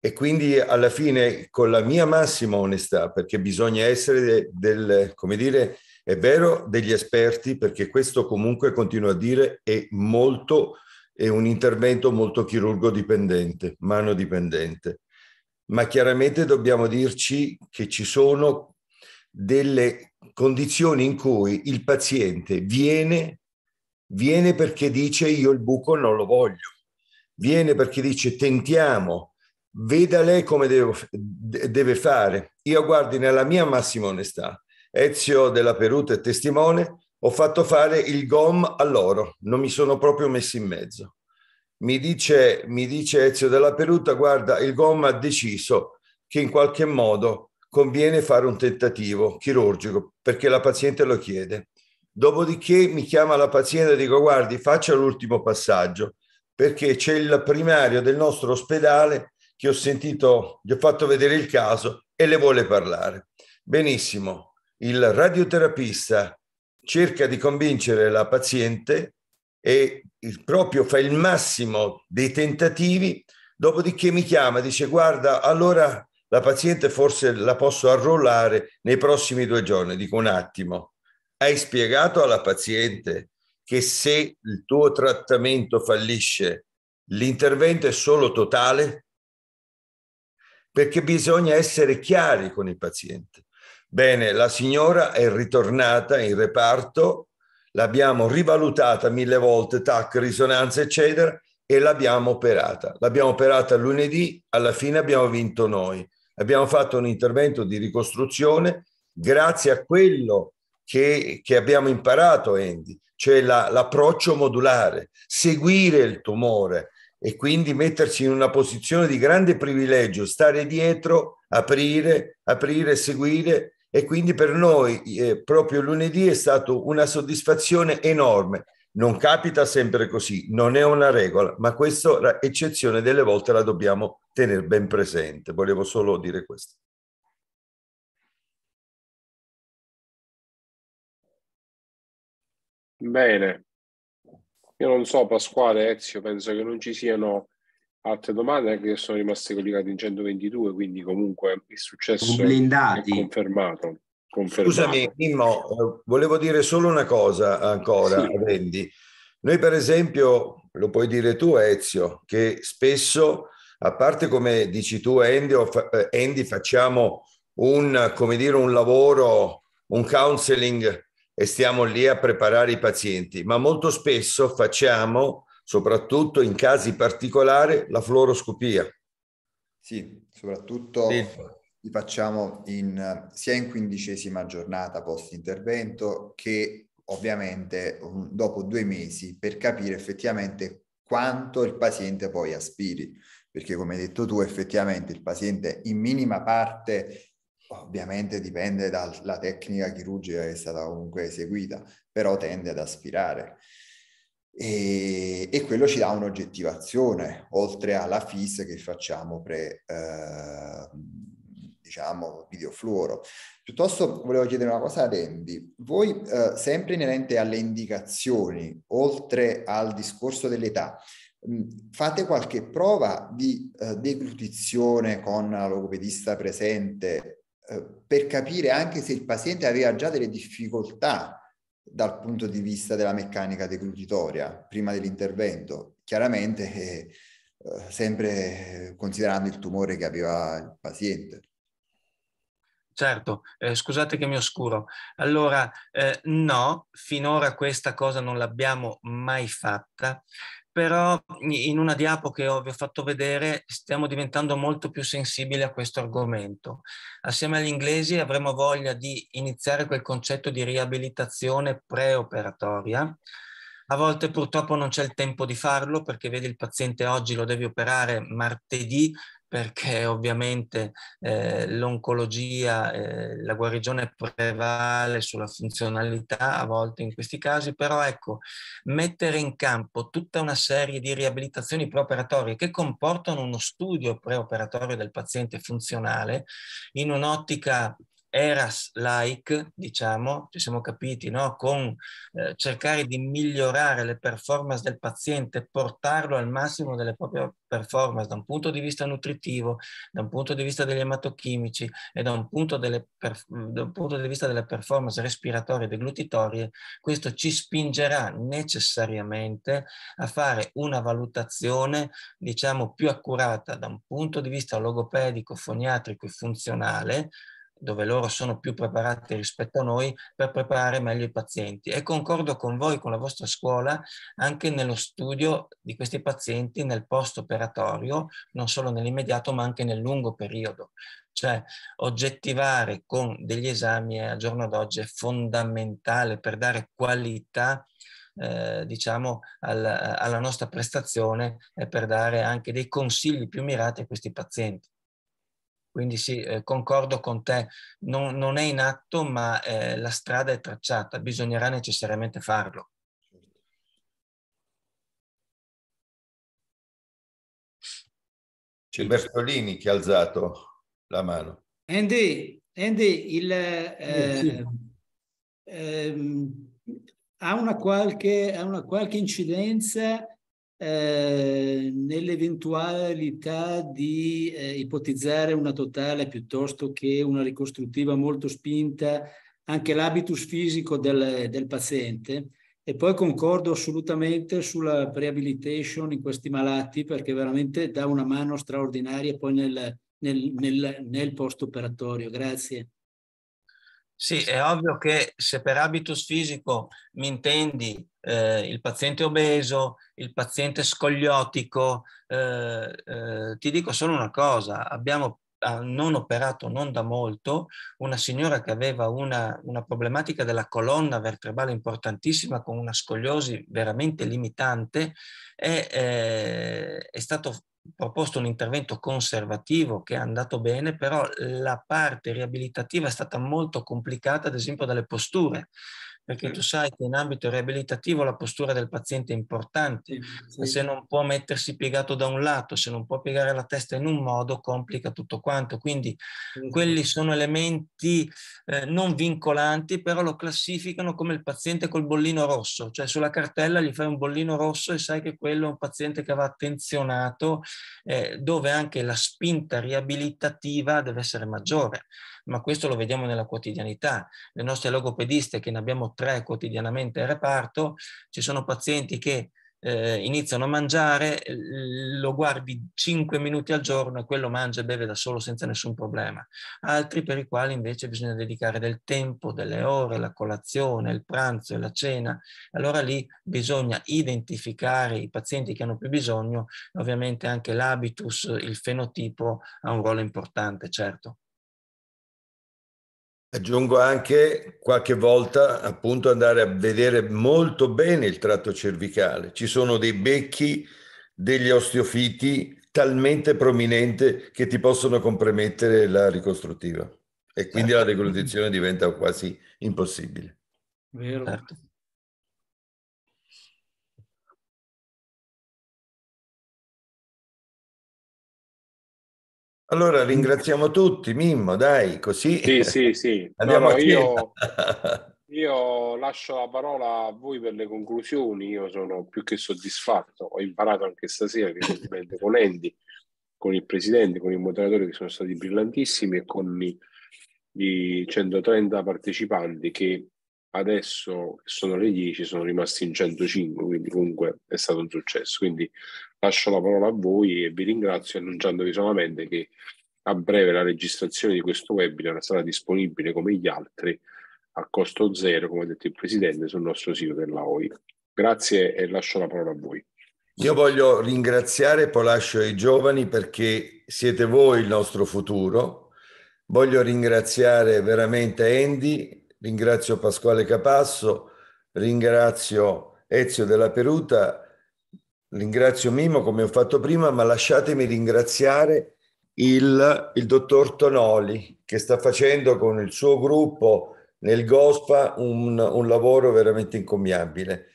E quindi alla fine, con la mia massima onestà, perché bisogna essere del, come dire, è vero degli esperti, perché questo comunque, continuo a dire, è molto, è un intervento molto chirurgo dipendente, mano dipendente. Ma chiaramente dobbiamo dirci che ci sono delle condizioni in cui il paziente viene, viene perché dice io il buco non lo voglio, viene perché dice tentiamo, veda lei come devo, deve fare. Io guardi nella mia massima onestà, Ezio della Peruta è testimone, ho fatto fare il gom a loro, non mi sono proprio messo in mezzo. Mi dice, mi dice Ezio della Peruta, guarda, il gom ha deciso che in qualche modo conviene fare un tentativo chirurgico perché la paziente lo chiede. Dopodiché mi chiama la paziente e dico guardi faccia l'ultimo passaggio perché c'è il primario del nostro ospedale che ho sentito, gli ho fatto vedere il caso e le vuole parlare. Benissimo, il radioterapista cerca di convincere la paziente e il proprio fa il massimo dei tentativi, dopodiché mi chiama, dice guarda, allora la paziente forse la posso arrollare nei prossimi due giorni. Dico un attimo, hai spiegato alla paziente che se il tuo trattamento fallisce, l'intervento è solo totale? Perché bisogna essere chiari con il paziente. Bene, la signora è ritornata in reparto, l'abbiamo rivalutata mille volte, tac, risonanza, eccetera, e l'abbiamo operata. L'abbiamo operata lunedì, alla fine abbiamo vinto noi. Abbiamo fatto un intervento di ricostruzione grazie a quello che, che abbiamo imparato, Andy, cioè la, l'approccio modulare, seguire il tumore e quindi mettersi in una posizione di grande privilegio, stare dietro, aprire, aprire, seguire e quindi per noi eh, proprio lunedì è stata una soddisfazione enorme. Non capita sempre così, non è una regola, ma questa eccezione delle volte la dobbiamo tenere ben presente. Volevo solo dire questo. Bene, io non so Pasquale, Ezio, penso che non ci siano altre domande anche che sono rimaste collegate in 122, quindi comunque il successo Blindati. è confermato. confermato. Scusami, Mimmo, eh, volevo dire solo una cosa ancora, sì. Rendi. Noi per esempio, lo puoi dire tu Ezio, che spesso, a parte come dici tu Andy, eh, Andy facciamo un, come dire, un lavoro, un counseling e stiamo lì a preparare i pazienti, ma molto spesso facciamo soprattutto in casi particolari la fluoroscopia. Sì, soprattutto sì. li facciamo in, sia in quindicesima giornata post intervento che ovviamente dopo due mesi per capire effettivamente quanto il paziente poi aspiri, perché come hai detto tu effettivamente il paziente in minima parte ovviamente dipende dalla tecnica chirurgica che è stata comunque eseguita, però tende ad aspirare e, e, quello ci dà un'oggettivazione, oltre alla FIS che facciamo pre, eh, diciamo, videofluoro. Piuttosto volevo chiedere una cosa a Andy. Voi, eh, sempre inerente alle indicazioni, oltre al discorso dell'età, mh, mm, fate qualche prova di eh, deglutizione con la logopedista presente eh, per capire anche se il paziente aveva già delle difficoltà dal punto di vista della meccanica deglutitoria prima dell'intervento, chiaramente eh, eh, sempre considerando il tumore che aveva il paziente. Certo, eh, scusate che mi oscuro. Allora, eh, no, finora questa cosa non l'abbiamo mai fatta però in una diapo che vi ho fatto vedere stiamo diventando molto più sensibili a questo argomento. Assieme agli inglesi avremo voglia di iniziare quel concetto di riabilitazione preoperatoria. A volte purtroppo non c'è il tempo di farlo perché vedi il paziente oggi lo devi operare martedì perché ovviamente eh, l'oncologia, eh, la guarigione prevale sulla funzionalità a volte in questi casi, però ecco, mettere in campo tutta una serie di riabilitazioni preoperatorie che comportano uno studio preoperatorio del paziente funzionale in un'ottica eras like, diciamo, ci siamo capiti, no? con eh, cercare di migliorare le performance del paziente, portarlo al massimo delle proprie performance da un punto di vista nutritivo, da un punto di vista degli ematochimici e da un punto, delle, da un punto di vista delle performance respiratorie e deglutitorie, questo ci spingerà necessariamente a fare una valutazione, diciamo, più accurata da un punto di vista logopedico, foniatrico e funzionale, dove loro sono più preparati rispetto a noi, per preparare meglio i pazienti. E concordo con voi, con la vostra scuola, anche nello studio di questi pazienti nel post-operatorio, non solo nell'immediato, ma anche nel lungo periodo. Cioè, oggettivare con degli esami al giorno d'oggi è fondamentale per dare qualità eh, diciamo, al, alla nostra prestazione e per dare anche dei consigli più mirati a questi pazienti. Quindi sì, eh, concordo con te, non, non, è in atto, ma eh, la strada è tracciata, bisognerà necessariamente farlo. C'è Bertolini che ha alzato la mano. Andy, Andy il, eh, sì. Ehm, ha, una qualche, ha una qualche incidenza eh, nell'eventualità di eh, ipotizzare una totale piuttosto che una ricostruttiva molto spinta, anche l'habitus fisico del, del paziente. E poi concordo assolutamente sulla prehabilitation in questi malati perché veramente dà una mano straordinaria poi nel, nel, nel, nel post-operatorio. Grazie. Sì, è ovvio che se per habitus fisico mi intendi eh, il paziente obeso, il paziente scogliotico, eh, eh, ti dico solo una cosa, abbiamo non operato non da molto una signora che aveva una, una problematica della colonna vertebrale importantissima con una scogliosi veramente limitante e eh, è stato proposto un intervento conservativo che è andato bene, però la parte riabilitativa è stata molto complicata, ad esempio dalle posture perché tu sai che in ambito riabilitativo la postura del paziente è importante, sì. se non può mettersi piegato da un lato, se non può piegare la testa in un modo, complica tutto quanto. Quindi sì. quelli sono elementi eh, non vincolanti, però lo classificano come il paziente col bollino rosso, cioè sulla cartella gli fai un bollino rosso e sai che quello è un paziente che va attenzionato, eh, dove anche la spinta riabilitativa deve essere maggiore ma questo lo vediamo nella quotidianità. Le nostre logopediste, che ne abbiamo tre quotidianamente in reparto, ci sono pazienti che eh, iniziano a mangiare, lo guardi cinque minuti al giorno e quello mangia e beve da solo senza nessun problema. Altri per i quali invece bisogna dedicare del tempo, delle ore, la colazione, il pranzo e la cena. Allora lì bisogna identificare i pazienti che hanno più bisogno, ovviamente anche l'habitus, il fenotipo ha un ruolo importante, certo. Aggiungo anche qualche volta appunto andare a vedere molto bene il tratto cervicale. Ci sono dei becchi degli osteofiti talmente prominenti che ti possono compromettere la ricostruttiva e quindi certo. la ricostruzione diventa quasi impossibile. Vero. Certo. Allora ringraziamo tutti, Mimmo, dai, così. Sì, sì, sì. Andiamo (laughs) no, no, io, (laughs) io, lascio la parola a voi per le conclusioni, io sono più che soddisfatto, ho imparato anche stasera che con Andy, con il presidente, con i moderatori che sono stati brillantissimi e con i, i 130 partecipanti che adesso sono le 10, sono rimasti in 105, quindi comunque è stato un successo. Quindi lascio la parola a voi e vi ringrazio annunciandovi solamente che a breve la registrazione di questo webinar sarà disponibile come gli altri a costo zero, come ha detto il Presidente, sul nostro sito della OI. Grazie e lascio la parola a voi. Io voglio ringraziare, poi lascio ai giovani perché siete voi il nostro futuro. Voglio ringraziare veramente Andy ringrazio Pasquale Capasso, ringrazio Ezio della Peruta, ringrazio Mimo come ho fatto prima, ma lasciatemi ringraziare il, il dottor Tonoli che sta facendo con il suo gruppo nel GOSPA un, un lavoro veramente incommiabile.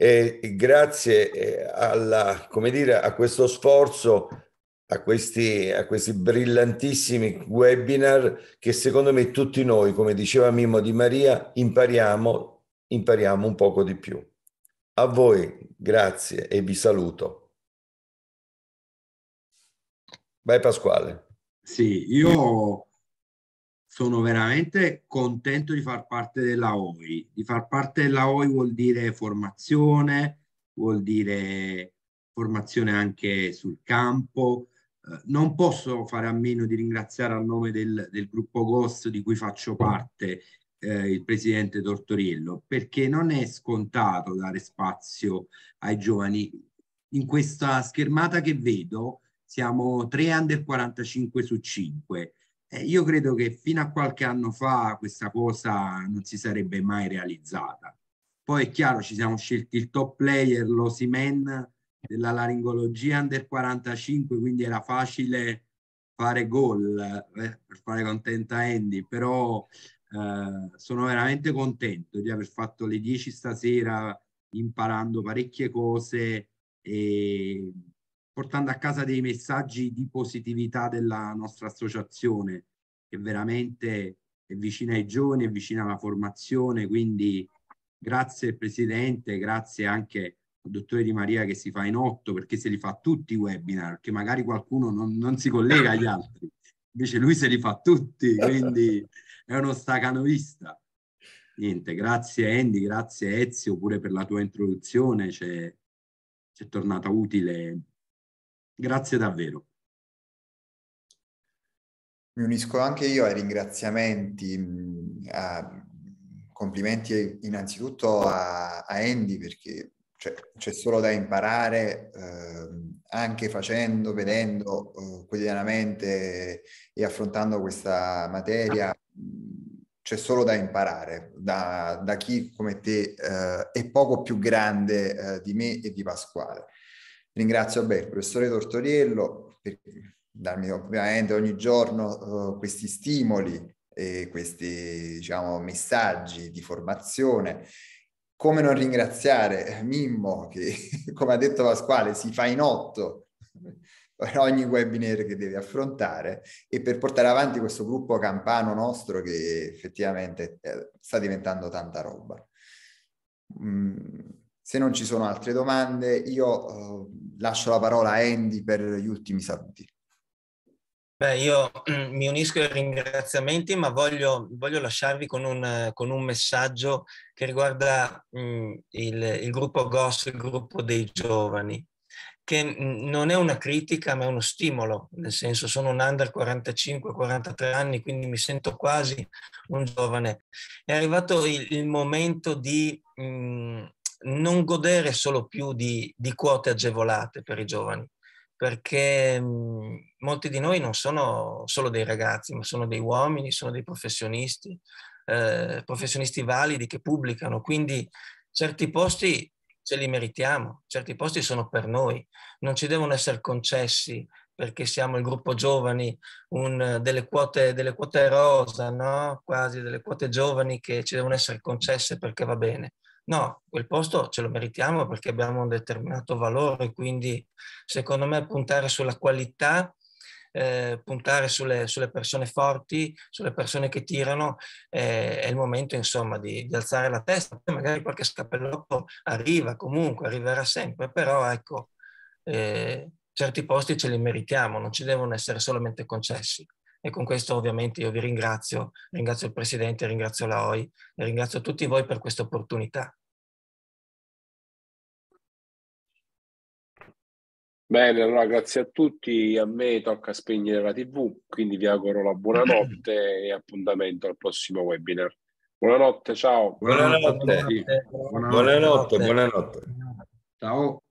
E grazie eh, alla, dire, a questo sforzo a questi, a questi brillantissimi webinar che secondo me tutti noi, come diceva Mimmo Di Maria, impariamo, impariamo un poco di più. A voi grazie e vi saluto. Vai Pasquale. Sì, io sono veramente contento di far parte della OI. Di far parte della OI vuol dire formazione, vuol dire formazione anche sul campo, eh, non posso fare a meno di ringraziare a nome del, del gruppo GOS di cui faccio parte eh, il presidente Tortoriello, perché non è scontato dare spazio ai giovani. In questa schermata che vedo siamo 3 under 45 su 5. Eh, io credo che fino a qualche anno fa questa cosa non si sarebbe mai realizzata. Poi è chiaro, ci siamo scelti il top player, l'Osimen, della laringologia under 45, quindi era facile fare gol eh, per fare contenta Andy, però eh, sono veramente contento di aver fatto le 10 stasera imparando parecchie cose e portando a casa dei messaggi di positività della nostra associazione che veramente è vicina ai giovani, è vicina alla formazione, quindi grazie Presidente, grazie anche a dottore Di Maria che si fa in otto perché se li fa tutti i webinar, che magari qualcuno non, non si collega agli altri, invece lui se li fa tutti, quindi è uno stacanovista. Niente, grazie Andy, grazie Ezio pure per la tua introduzione, ci è tornata utile. Grazie davvero. Mi unisco anche io ai ringraziamenti, mm, a complimenti innanzitutto a, a Andy perché cioè, c'è solo da imparare eh, anche facendo, vedendo eh, quotidianamente e affrontando questa materia, c'è solo da imparare da, da chi come te eh, è poco più grande eh, di me e di Pasquale. Ringrazio beh, il professore Tortoriello per darmi ovviamente ogni giorno eh, questi stimoli e questi diciamo, messaggi di formazione come non ringraziare Mimmo che, (laughs) come ha detto Pasquale, si fa in otto per ogni webinar che deve affrontare e per portare avanti questo gruppo campano nostro che effettivamente eh, sta diventando tanta roba. Mm, se non ci sono altre domande, io eh, lascio la parola a Andy per gli ultimi saluti. Beh, io (clears throat) mi unisco ai ringraziamenti, ma voglio, voglio lasciarvi con un, con un, messaggio che riguarda mh, mm, il, il, gruppo GOS, il gruppo dei giovani, che mh, mm, non è una critica, ma è uno stimolo, nel senso sono un under 45-43 anni, quindi mi sento quasi un giovane. È arrivato il, il momento di mh, mm, non godere solo più di, di quote agevolate per i giovani perché mhmm, molti di noi non sono solo dei ragazzi, ma sono dei uomini, sono dei professionisti, eh, professionisti validi che pubblicano, quindi certi posti ce li meritiamo, certi posti sono per noi, non ci devono essere concessi perché siamo il gruppo giovani, un, delle, quote, delle, quote, rosa, no? quasi delle quote giovani che ci devono essere concesse perché va bene. No, quel posto ce lo meritiamo perché abbiamo un determinato valore, quindi secondo me puntare sulla qualità, eh, puntare sulle, sulle, persone forti, sulle persone che tirano, eh, è il momento insomma di, di alzare la testa, magari qualche scappellotto arriva comunque, arriverà sempre, però ecco, eh, certi posti ce li meritiamo, non ci devono essere solamente concessi. E con questo ovviamente io vi ringrazio, ringrazio il Presidente, ringrazio la OI e ringrazio tutti voi per questa opportunità. Bene, allora grazie a tutti, a me tocca spegnere la tv, quindi vi auguro la buonanotte (clears throat) e appuntamento al prossimo webinar. Buonanotte, ciao. Buonanotte, buonanotte, buonanotte. buonanotte. buonanotte. buonanotte. Ciao.